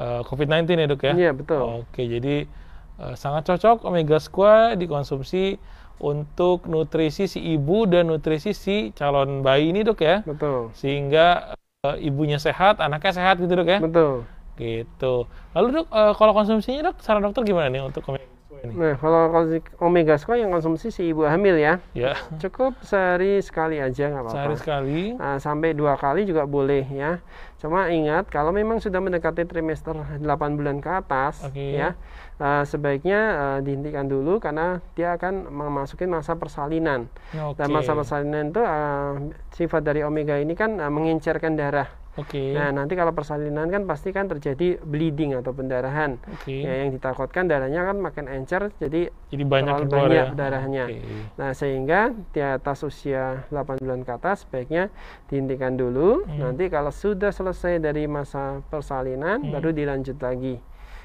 uh, eh, COVID-19 ya dok ya? Iya betul. Oke jadi uh, sangat cocok omega squat dikonsumsi untuk nutrisi si ibu dan nutrisi si calon bayi ini dok ya? Betul. Sehingga uh, ibunya sehat, anaknya sehat gitu dok ya? Betul. Gitu. Lalu dok uh, kalau konsumsinya dok saran dokter gimana nih untuk omega? ini. Nah, kalau omega square yang konsumsi si ibu hamil ya. Ya. Cukup sehari sekali aja nggak apa-apa. Sehari sekali. Nah, sampai dua kali juga boleh ya. Cuma ingat kalau memang sudah mendekati trimester 8 bulan ke atas okay. ya, uh, sebaiknya uh, dihentikan dulu karena dia akan memasuki masa persalinan. Okay. Dan masa persalinan itu uh, sifat dari omega ini kan uh, mengencerkan darah. Okay. Nah nanti kalau persalinan kan pasti kan terjadi bleeding atau pendarahan. Okay. Ya, yang ditakutkan darahnya kan makin encer jadi, jadi banyak terlalu banyak ya? darahnya. Okay. Nah sehingga di atas usia 8 bulan ke atas sebaiknya dihentikan dulu. Hmm. Nanti kalau sudah selesai dari masa persalinan hmm. baru dilanjut lagi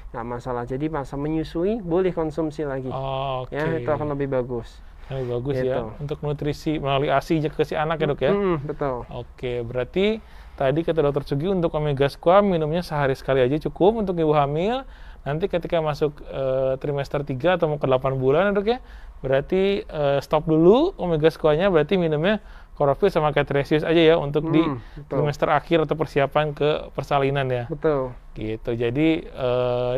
Nah, masalah. Jadi masa menyusui boleh konsumsi lagi. Oh, okay. Ya itu akan lebih bagus. Lebih bagus ya. gitu. ya untuk nutrisi melalui ASI ke si anak ya dok ya. Hmm, hmm betul. Oke okay, berarti Tadi kata dokter Sugi untuk omega squam minumnya sehari sekali aja cukup untuk ibu hamil. Nanti ketika masuk e, trimester 3 atau mau ke 8 bulan ya, dok ya, berarti e, stop dulu omega squamnya berarti minumnya Korofil sama Catresius aja ya untuk hmm, di betul. trimester akhir atau persiapan ke persalinan ya. Betul. Gitu. Jadi e,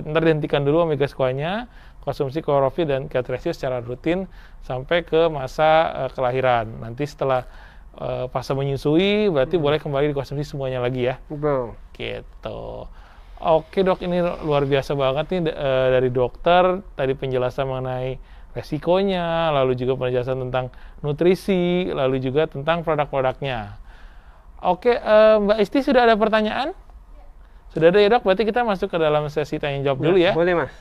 ntar dihentikan dulu omega squamnya, konsumsi Korofil dan Catresius secara rutin sampai ke masa e, kelahiran. Nanti setelah uh, menyusui berarti hmm. boleh kembali dikonsumsi semuanya lagi ya. Betul. Gitu. Oke dok, ini luar biasa banget nih e, dari dokter tadi penjelasan mengenai resikonya, lalu juga penjelasan tentang nutrisi, lalu juga tentang produk-produknya. Oke, e, Mbak Isti sudah ada pertanyaan? Sudah ada ya dok, berarti kita masuk ke dalam sesi tanya jawab ya, dulu ya. Boleh mas.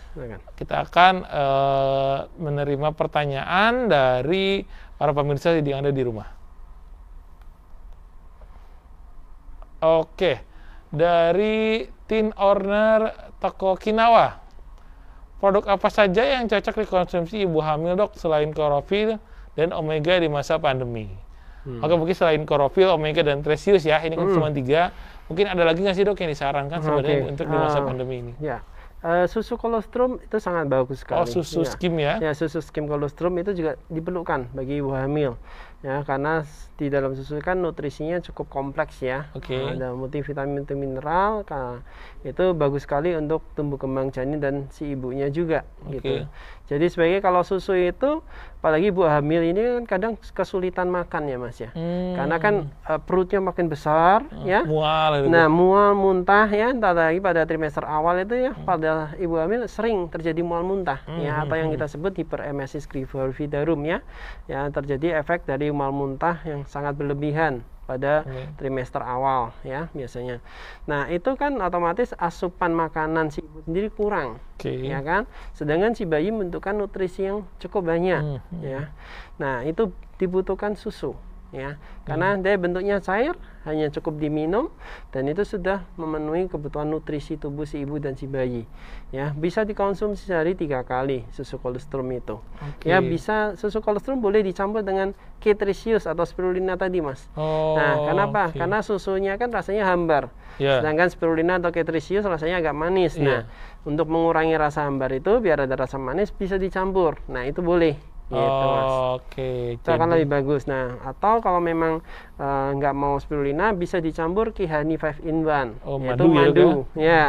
Kita akan e, menerima pertanyaan dari para pemirsa yang ada di rumah. Oke, dari Tin Orner Toko Kinawa. Produk apa saja yang cocok dikonsumsi ibu hamil dok selain klorofil dan omega di masa pandemi? Hmm. Oke, mungkin selain klorofil, omega dan tresius ya, ini kan hmm. cuma tiga. Mungkin ada lagi nggak sih dok yang disarankan sebenarnya okay. untuk di masa uh, pandemi ini? Ya. Uh, susu kolostrum itu sangat bagus sekali. Oh, susu ya. skim ya? Ya, susu skim kolostrum itu juga diperlukan bagi ibu hamil ya karena di dalam susu kan nutrisinya cukup kompleks ya okay. Nah, ada multivitamin dan mineral itu bagus sekali untuk tumbuh kembang janin dan si ibunya juga okay. gitu jadi sebagai kalau susu itu, apalagi ibu hamil ini kan kadang kesulitan makan ya mas ya, hmm. karena kan e, perutnya makin besar hmm, ya. Mual. Itu. Nah mual muntah ya, entah lagi pada trimester awal itu ya, hmm. pada ibu hamil sering terjadi mual muntah hmm. ya hmm, atau yang hmm. kita sebut hiperemesis gravidarum ya, ya terjadi efek dari mual muntah yang sangat berlebihan pada hmm. trimester awal ya biasanya. Nah, itu kan otomatis asupan makanan si ibu sendiri kurang. Okay. Ya kan? Sedangkan si bayi membutuhkan nutrisi yang cukup banyak hmm. ya. Nah, itu dibutuhkan susu ya hmm. karena hmm. dia bentuknya cair hanya cukup diminum dan itu sudah memenuhi kebutuhan nutrisi tubuh si ibu dan si bayi ya bisa dikonsumsi sehari tiga kali susu kolostrum itu okay. ya bisa susu kolostrum boleh dicampur dengan ketrisius atau spirulina tadi mas nah, oh, nah kenapa okay. karena susunya kan rasanya hambar yeah. sedangkan spirulina atau ketrisius rasanya agak manis yeah. nah untuk mengurangi rasa hambar itu biar ada rasa manis bisa dicampur nah itu boleh gitu Oke. Okay, itu akan lebih bagus. Nah, atau kalau memang uh, nggak mau spirulina bisa dicampur Kihani 5 in 1 oh, yaitu madu, ya, madu. ya. ya.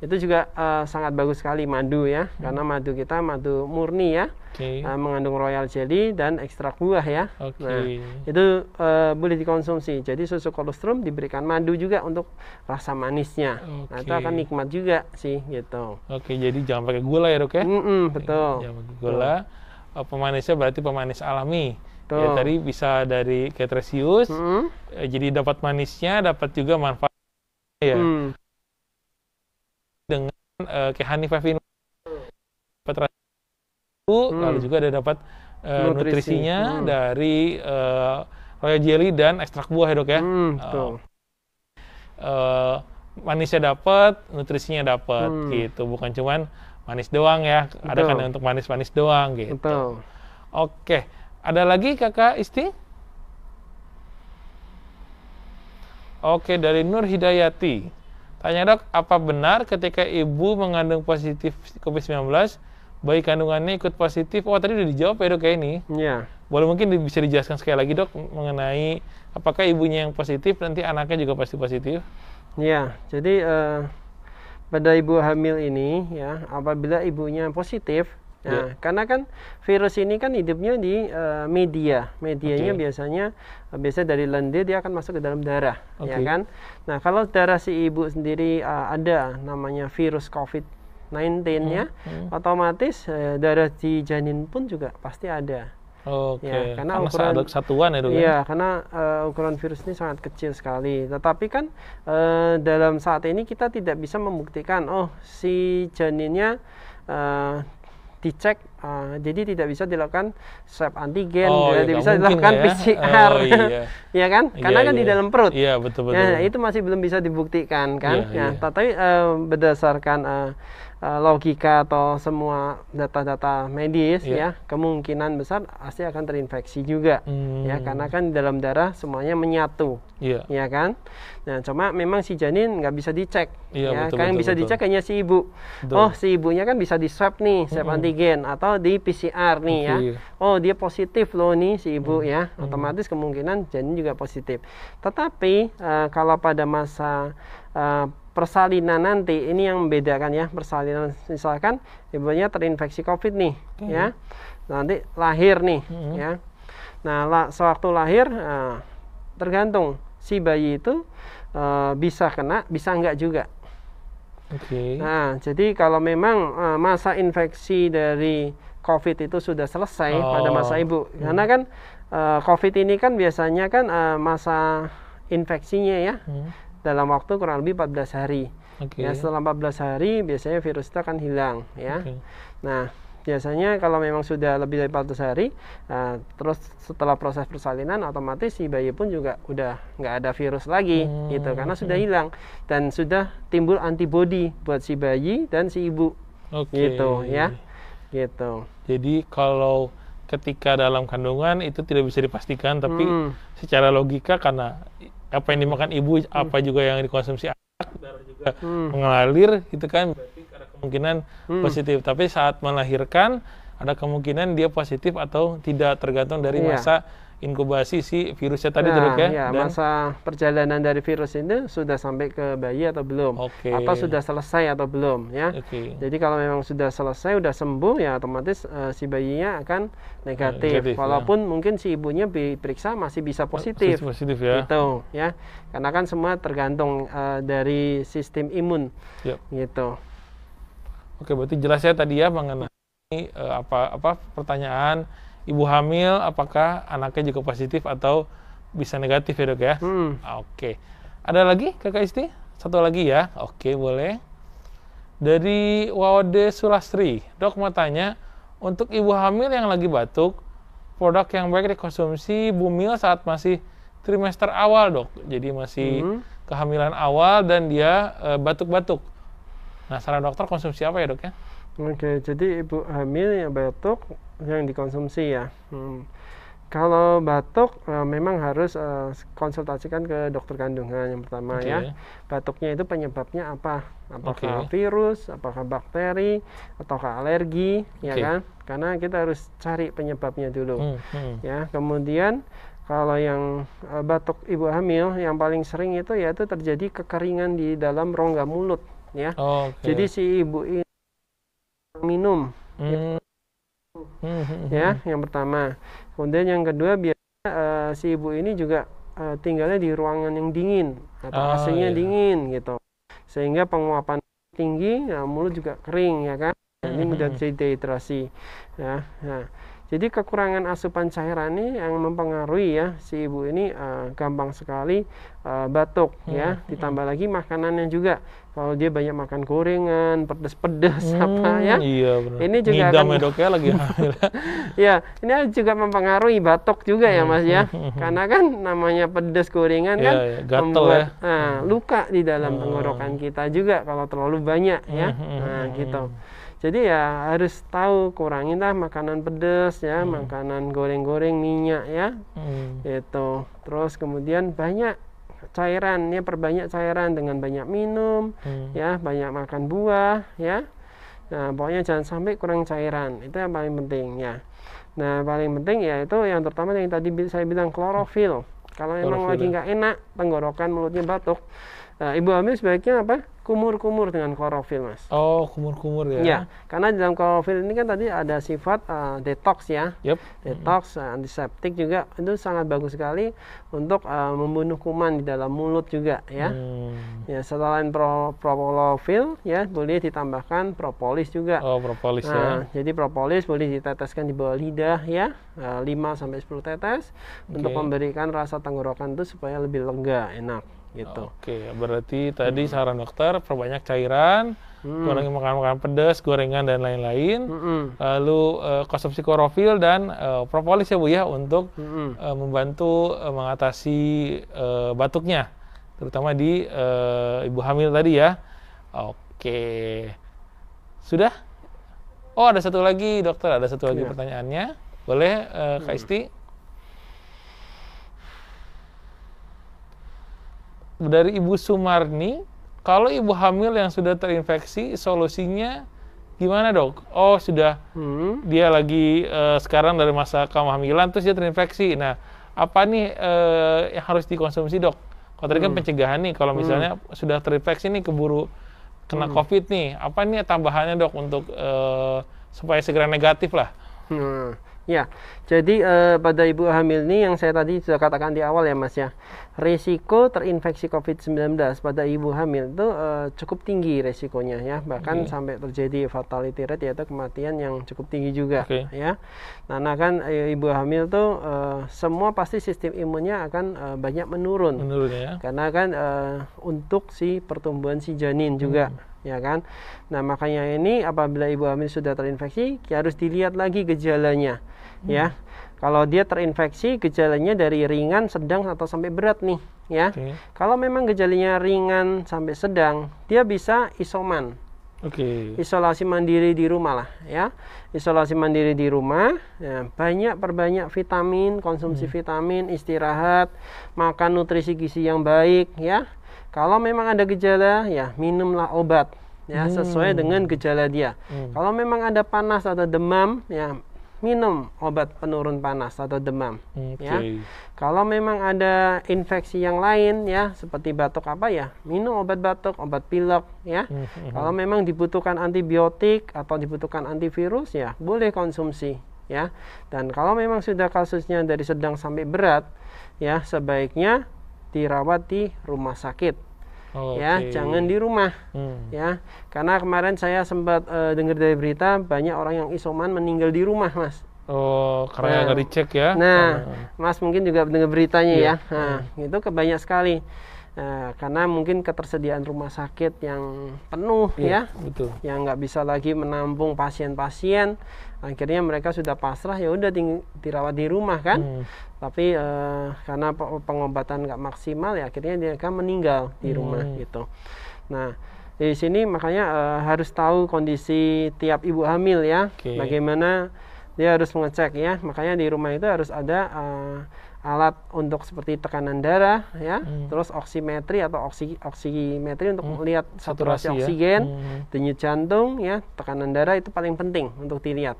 Itu juga uh, sangat bagus sekali madu ya, hmm. karena madu kita madu murni ya. Okay. Uh, eh, mengandung royal jelly dan ekstrak buah ya. Okay. Nah, itu uh, boleh dikonsumsi. Jadi susu kolostrum diberikan madu juga untuk rasa manisnya. Okay. Nah, itu akan nikmat juga sih gitu. Oke, okay, jadi jangan pakai gula ya, Dok ya. Mm -mm, betul. Jangan pakai gula. Betul Eh, pemanisnya berarti pemanis alami. Ya tadi bisa dari ketresius, mm -hmm. ya, jadi dapat manisnya, dapat juga manfaat ya. Mm. Dengan uh, eh, kehanifafin dapat rasu, mm. lalu juga ada dapat uh, nutrisi. nutrisinya mm. dari uh, royal jelly dan ekstrak buah ya dok ya. Mm, uh, manisnya dapat, nutrisinya dapat hmm. gitu. Bukan cuman manis doang ya. Betul. Ada kan untuk manis-manis doang gitu. Betul. Oke, ada lagi kakak Isti? Oke, dari Nur Hidayati. Tanya dok, apa benar ketika ibu mengandung positif COVID-19, bayi kandungannya ikut positif? Oh, tadi udah dijawab ya dok kayak ini. Iya. Boleh mungkin bisa dijelaskan sekali lagi dok, mengenai apakah ibunya yang positif, nanti anaknya juga pasti positif? Iya, jadi... Uh pada ibu hamil ini ya apabila ibunya positif Nah, ya, yeah. karena kan virus ini kan hidupnya di uh, media, medianya okay. biasanya uh, biasanya dari lendir dia akan masuk ke dalam darah, okay. ya kan. Nah, kalau darah si ibu sendiri uh, ada namanya virus COVID 19 ya, hmm. hmm. otomatis uh, darah di janin pun juga pasti ada. Oke. Ya, karena Sama ukuran satuan itu kan. Iya, karena uh, ukuran virus ini sangat kecil sekali. Tetapi kan uh, dalam saat ini kita tidak bisa membuktikan oh si janinnya uh, dicek uh, jadi tidak bisa dilakukan swab antigen oh, ya, iya, tidak bisa dilakukan ya. PCR oh, iya. ya kan karena iya, kan iya. Kan di iya. dalam perut iya betul betul ya, itu masih belum bisa dibuktikan kan iya, ya iya. tapi uh, berdasarkan uh, Eh, logika atau semua data-data medis yeah. ya kemungkinan besar pasti akan terinfeksi juga ya, hmm. ya karena kan dalam darah semuanya menyatu yeah. ya kan nah cuma memang si janin nggak bisa dicek yeah, ya betul, kan betul, bisa betul. dicek hanya si ibu betul. oh si ibunya kan bisa di swab nih swab mm -hmm. antigen atau di PCR nih okay. ya iya. oh dia positif loh nih si ibu mm -hmm. ya otomatis kemungkinan janin juga positif tetapi uh, kalau pada masa uh, persalinan nanti ini yang membedakan ya persalinan misalkan ibunya terinfeksi covid nih hmm. ya nanti lahir nih hmm. ya nah la, sewaktu lahir uh, tergantung si bayi itu uh, bisa kena bisa enggak juga Okay. Nah, jadi kalau memang uh, masa infeksi dari COVID itu sudah selesai oh. pada masa ibu, hmm. karena kan uh, COVID ini kan biasanya kan uh, masa infeksinya ya, hmm dalam waktu kurang lebih 14 hari. Okay. Ya, setelah 14 hari biasanya virus itu akan hilang ya. Okay. Nah, biasanya kalau memang sudah lebih dari 14 hari, uh, terus setelah proses persalinan otomatis si bayi pun juga udah nggak ada virus lagi hmm. gitu karena okay. sudah hilang dan sudah timbul antibodi buat si bayi dan si ibu. Okay. Gitu ya. Gitu. Jadi kalau ketika dalam kandungan itu tidak bisa dipastikan tapi hmm. secara logika karena apa yang dimakan ibu hmm. apa juga yang dikonsumsi anak darah juga hmm. mengalir gitu kan berarti ada kemungkinan hmm. positif tapi saat melahirkan ada kemungkinan dia positif atau tidak tergantung dari yeah. masa inkubasi si virusnya tadi nah, ya, ya dan masa perjalanan dari virus ini sudah sampai ke bayi atau belum okay. apa sudah selesai atau belum ya okay. jadi kalau memang sudah selesai sudah sembuh ya otomatis uh, si bayinya akan negatif, eh, negatif ya. walaupun ya. mungkin si ibunya diperiksa masih bisa positif, positif ya. gitu ya karena kan semua tergantung uh, dari sistem imun yep. gitu oke berarti jelas ya tadi ya mengenai uh, apa apa pertanyaan ibu hamil apakah anaknya juga positif atau bisa negatif ya dok ya? Hmm. Oke. Okay. Ada lagi kakak Isti? Satu lagi ya? Oke okay, boleh. Dari Wawade Sulastri, dok mau tanya, untuk ibu hamil yang lagi batuk, produk yang baik dikonsumsi bumil saat masih trimester awal dok, jadi masih hmm. kehamilan awal dan dia batuk eh, batuk-batuk. Nah saran dokter konsumsi apa ya dok ya? Oke, jadi ibu hamil yang batuk yang dikonsumsi ya. Hmm. Kalau batuk e, memang harus e, konsultasikan ke dokter kandungan yang pertama okay. ya. Batuknya itu penyebabnya apa? Apakah okay. virus, apakah bakteri, ataukah alergi, okay. ya kan? Karena kita harus cari penyebabnya dulu. Hmm, hmm. Ya, kemudian kalau yang e, batuk ibu hamil yang paling sering itu yaitu terjadi kekeringan di dalam rongga mulut ya. Oh, okay. Jadi si ibu ini minum hmm. hmm, hmm ya hmm. yang pertama kemudian yang kedua biasanya uh, si ibu ini juga uh, tinggalnya di ruangan yang dingin atau oh, ah, ac iya. dingin gitu sehingga penguapan tinggi ya, mulut juga kering ya kan nah, ini mudah jadi dehidrasi ya nah jadi kekurangan asupan cairan ini yang mempengaruhi ya si ibu ini uh, gampang sekali uh, batuk hmm. ya. Ditambah lagi makanannya juga kalau dia banyak makan gorengan, pedes-pedes hmm, apa ya. Iya benar. Ini juga Ngidam akan, dok lagi ya, ini juga mempengaruhi batok juga ya Mas ya. Hmm. Karena kan namanya pedes gorengan iya, kan ya, gatel membuat ya. nah, luka di dalam hmm. tenggorokan kita juga kalau terlalu banyak ya. Hmm, nah, gitu. Jadi ya harus tahu kurangin lah makanan pedas ya, hmm. makanan goreng-goreng minyak ya. Hmm. Itu. Terus kemudian banyak cairan ya perbanyak cairan dengan banyak minum hmm. ya banyak makan buah ya nah pokoknya jangan sampai kurang cairan itu yang paling penting ya nah paling penting ya itu yang terutama yang tadi saya bilang klorofil kalau memang lagi ya. nggak enak tenggorokan mulutnya batuk Nah, ibu hamil sebaiknya apa? Kumur-kumur dengan klorofil, Mas. Oh, kumur-kumur ya. Iya, karena di dalam klorofil ini kan tadi ada sifat uh, detox ya. Yep. Detox, uh, antiseptik juga itu sangat bagus sekali untuk uh, membunuh kuman di dalam mulut juga ya. Hmm. Ya, selain pro propolil ya, boleh ditambahkan propolis juga. Oh, propolis ya. nah, ya. jadi propolis boleh diteteskan di bawah lidah ya, uh, 5 sampai 10 tetes okay. untuk memberikan rasa tenggorokan itu supaya lebih lega, enak gitu. Oke, berarti tadi hmm. saran dokter perbanyak cairan, hmm. kurangi makan makanan pedas, gorengan dan lain-lain. Hmm. Lalu uh, konsumsi klorofil dan uh, propolis ya Bu ya untuk hmm. uh, membantu uh, mengatasi uh, batuknya, terutama di uh, ibu hamil tadi ya. Oke. Sudah? Oh, ada satu lagi dokter, ada satu lagi ya. pertanyaannya. Boleh uh, Kak hmm. Isti? dari Ibu Sumarni, kalau ibu hamil yang sudah terinfeksi, solusinya gimana dok? Oh sudah, hmm. dia lagi uh, sekarang dari masa kehamilan terus dia terinfeksi. Nah, apa nih uh, yang harus dikonsumsi dok? Kalau tadi kan hmm. kan pencegahan nih, kalau misalnya hmm. sudah terinfeksi nih keburu kena hmm. covid nih, apa nih tambahannya dok untuk uh, supaya segera negatif lah? Hmm. Ya, jadi eh, pada ibu hamil ini yang saya tadi sudah katakan di awal ya mas ya, risiko terinfeksi COVID-19 pada ibu hamil itu eh, cukup tinggi resikonya ya, bahkan okay. sampai terjadi fatality rate yaitu kematian yang cukup tinggi juga okay. ya. Nah, nah kan eh, ibu hamil itu eh, semua pasti sistem imunnya akan eh, banyak menurun, menurun ya. karena kan eh, untuk si pertumbuhan si janin juga. Hmm ya kan? Nah, makanya ini apabila ibu hamil sudah terinfeksi, ya harus dilihat lagi gejalanya, hmm. ya. Kalau dia terinfeksi, gejalanya dari ringan, sedang atau sampai berat nih, ya. Okay. Kalau memang gejalanya ringan sampai sedang, dia bisa isoman. Okay. Isolasi mandiri di rumah lah, ya. Isolasi mandiri di rumah, ya, banyak perbanyak vitamin, konsumsi hmm. vitamin, istirahat, makan nutrisi gizi yang baik, ya kalau memang ada gejala, ya minumlah obat ya hmm. sesuai dengan gejala dia. Hmm. Kalau memang ada panas atau demam, ya minum obat penurun panas atau demam. Okay. Ya. Kalau memang ada infeksi yang lain ya seperti batuk apa ya minum obat batuk, obat pilek ya. Hmm. Kalau memang dibutuhkan antibiotik atau dibutuhkan antivirus ya boleh konsumsi ya. Dan kalau memang sudah kasusnya dari sedang sampai berat ya sebaiknya dirawat di rumah sakit. Oh, ya okay. jangan di rumah hmm. ya karena kemarin saya sempat uh, dengar dari berita banyak orang yang isoman meninggal di rumah mas oh karena nah. nggak nah, dicek ya nah mas mungkin juga dengar beritanya yeah. ya nah hmm. itu kebanyak sekali Nah, karena mungkin ketersediaan rumah sakit yang penuh ya, ya betul. yang nggak bisa lagi menampung pasien-pasien, akhirnya mereka sudah pasrah ya udah dirawat di rumah kan. Hmm. Tapi eh, karena pengobatan nggak maksimal ya akhirnya mereka meninggal di hmm. rumah gitu. Nah di sini makanya eh, harus tahu kondisi tiap ibu hamil ya, okay. bagaimana dia harus mengecek ya. Makanya di rumah itu harus ada eh, alat untuk seperti tekanan darah ya hmm. terus oksimetri atau oksi oksimetri untuk hmm. melihat saturasi, saturasi ya. oksigen ya? denyut jantung ya tekanan darah itu paling penting untuk dilihat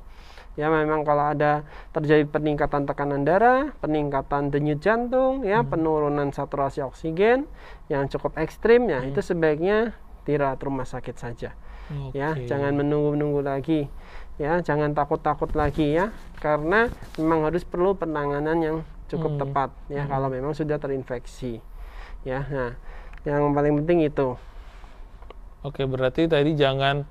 ya memang kalau ada terjadi peningkatan tekanan darah peningkatan denyut jantung ya hmm. penurunan saturasi oksigen yang cukup ekstrim ya hmm. itu sebaiknya dirawat rumah sakit saja okay. ya jangan menunggu-nunggu lagi ya jangan takut-takut lagi ya karena memang harus perlu penanganan yang cukup hmm. tepat ya hmm. kalau memang sudah terinfeksi ya nah yang paling penting itu oke berarti tadi jangan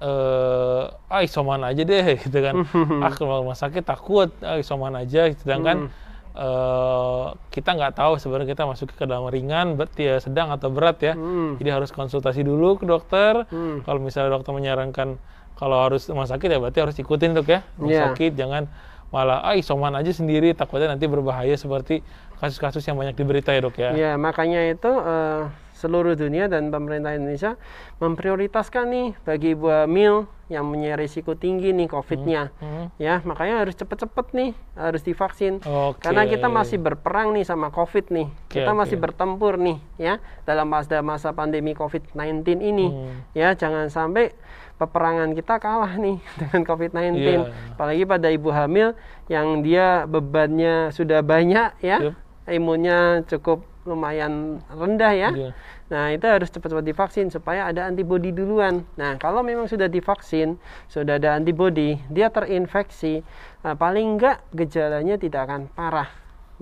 eh ah isoman aja deh gitu kan ah ke rumah sakit takut ah isoman aja sedangkan hmm. Uh, kita nggak tahu sebenarnya kita masuk ke dalam ringan, berarti ya sedang atau berat ya. Hmm. Jadi harus konsultasi dulu ke dokter. Hmm. Kalau misalnya dokter menyarankan kalau harus rumah sakit ya berarti harus ikutin tuh ya rumah yeah. sakit jangan malah ah isoman aja sendiri takutnya nanti berbahaya seperti kasus-kasus yang banyak diberita ya dok ya. Iya makanya itu uh, seluruh dunia dan pemerintah Indonesia memprioritaskan nih bagi ibu hamil yang punya risiko tinggi nih COVID-nya, hmm. Hmm. ya makanya harus cepet-cepet nih harus divaksin okay. karena kita masih berperang nih sama COVID nih, okay, kita okay. masih bertempur nih ya dalam masa masa pandemi COVID-19 ini, hmm. ya jangan sampai peperangan kita kalah nih dengan COVID-19. Yeah. Apalagi pada ibu hamil yang dia bebannya sudah banyak ya, yep. imunnya cukup lumayan rendah ya. Yeah. Nah, itu harus cepat-cepat divaksin supaya ada antibodi duluan. Nah, kalau memang sudah divaksin, sudah ada antibodi, dia terinfeksi, nah, paling enggak gejalanya tidak akan parah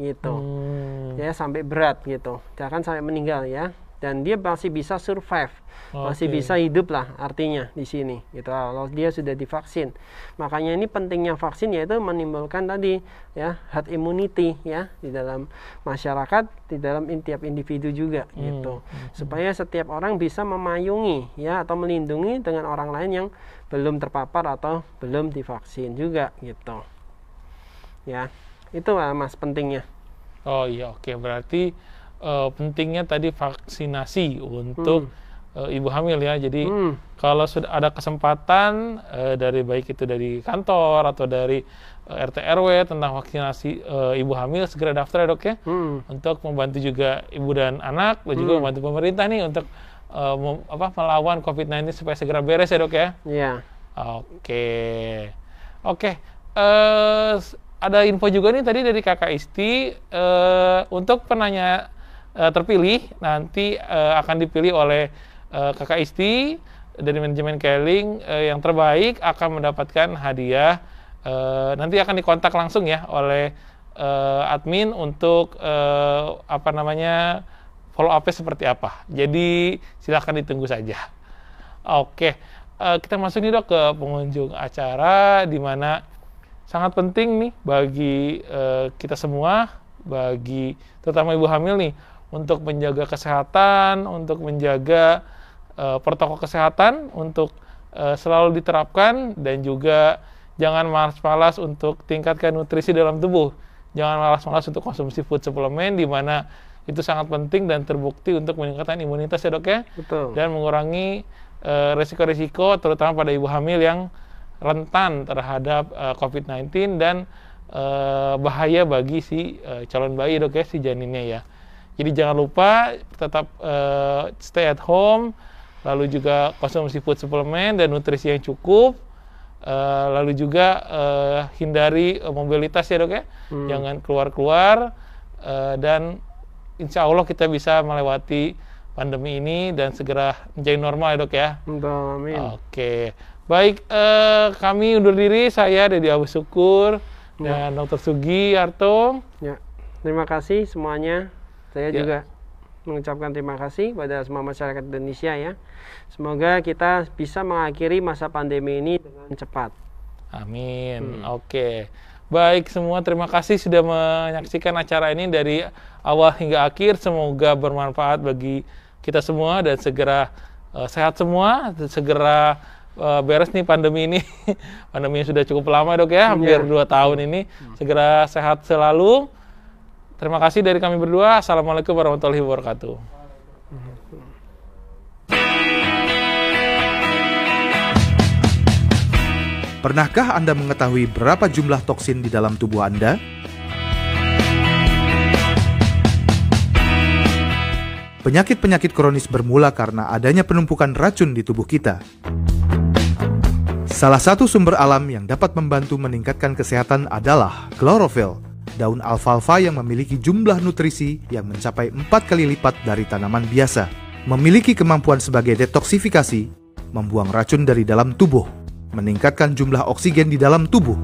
gitu. Hmm. Ya, sampai berat gitu. Jangan sampai meninggal ya dan dia masih bisa survive, okay. masih bisa hidup lah artinya di sini gitu. Kalau dia sudah divaksin, makanya ini pentingnya vaksin yaitu menimbulkan tadi ya herd immunity ya di dalam masyarakat, di dalam tiap individu juga hmm. gitu, hmm, hmm. supaya setiap orang bisa memayungi ya atau melindungi dengan orang lain yang belum terpapar atau belum divaksin juga gitu. Ya, itu mas pentingnya. Oh iya, oke okay. berarti uh, pentingnya tadi vaksinasi untuk hmm eh, ibu hamil ya. Jadi hmm. kalau sudah ada kesempatan uh, dari baik itu dari kantor atau dari uh, RT RW tentang vaksinasi uh, ibu hamil segera daftar ya dok ya hmm. untuk membantu juga ibu dan anak dan hmm. juga membantu pemerintah nih untuk uh, mem apa melawan COVID-19 supaya segera beres ya dok ya. Iya. Oke. Oke. ada info juga nih tadi dari Kakak Isti uh, untuk penanya uh, terpilih nanti uh, akan dipilih oleh uh, kakak Isti dari manajemen Keling uh, yang terbaik akan mendapatkan hadiah uh, nanti akan dikontak langsung ya oleh uh, admin untuk uh, apa namanya follow up seperti apa. Jadi silahkan ditunggu saja. Oke, uh, kita masuk nih dok ke pengunjung acara di mana sangat penting nih bagi uh, kita semua, bagi terutama ibu hamil nih untuk menjaga kesehatan, untuk menjaga uh, protokol kesehatan, untuk uh, selalu diterapkan dan juga jangan malas-malas untuk tingkatkan nutrisi dalam tubuh. Jangan malas-malas untuk konsumsi food supplement di mana itu sangat penting dan terbukti untuk meningkatkan imunitas ya dok ya. Betul. Dan mengurangi uh, resiko-resiko terutama pada ibu hamil yang rentan terhadap uh, COVID-19 dan uh, bahaya bagi si uh, calon bayi dok ya si janinnya ya. Jadi jangan lupa tetap uh, stay at home, lalu juga konsumsi food supplement dan nutrisi yang cukup. Uh, lalu juga uh, hindari mobilitas ya dok ya, hmm. jangan keluar-keluar uh, dan insya Allah kita bisa melewati pandemi ini dan segera menjadi normal ya dok ya. Amin. Oke, baik uh, kami undur diri saya Deddy Abu Syukur ya. dan ya. Dr. Sugi Arto. Ya. Terima kasih semuanya. Saya ya. juga mengucapkan terima kasih pada semua masyarakat Indonesia ya. Semoga kita bisa mengakhiri masa pandemi ini dengan cepat. Amin. Hmm. Oke. Baik semua, terima kasih sudah menyaksikan acara ini dari awal hingga akhir. Semoga bermanfaat bagi kita semua dan segera uh, sehat semua, segera uh, beres nih pandemi ini. pandemi sudah cukup lama dok ya, hampir iya. dua tahun ini. Hmm. Segera sehat selalu Terima kasih dari kami berdua. Assalamualaikum warahmatullahi wabarakatuh. Pernahkah Anda mengetahui berapa jumlah toksin di dalam tubuh Anda? Penyakit-penyakit kronis bermula karena adanya penumpukan racun di tubuh kita. Salah satu sumber alam yang dapat membantu meningkatkan kesehatan adalah klorofil, daun alfalfa yang memiliki jumlah nutrisi yang mencapai 4 kali lipat dari tanaman biasa, memiliki kemampuan sebagai detoksifikasi, membuang racun dari dalam tubuh, meningkatkan jumlah oksigen di dalam tubuh,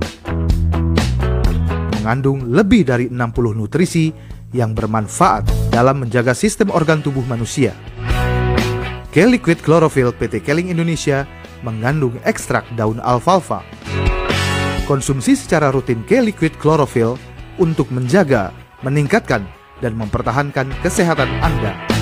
mengandung lebih dari 60 nutrisi yang bermanfaat dalam menjaga sistem organ tubuh manusia. K-Liquid Chlorophyll PT Keling Indonesia mengandung ekstrak daun alfalfa. Konsumsi secara rutin K-Liquid Chlorophyll untuk menjaga, meningkatkan, dan mempertahankan kesehatan Anda.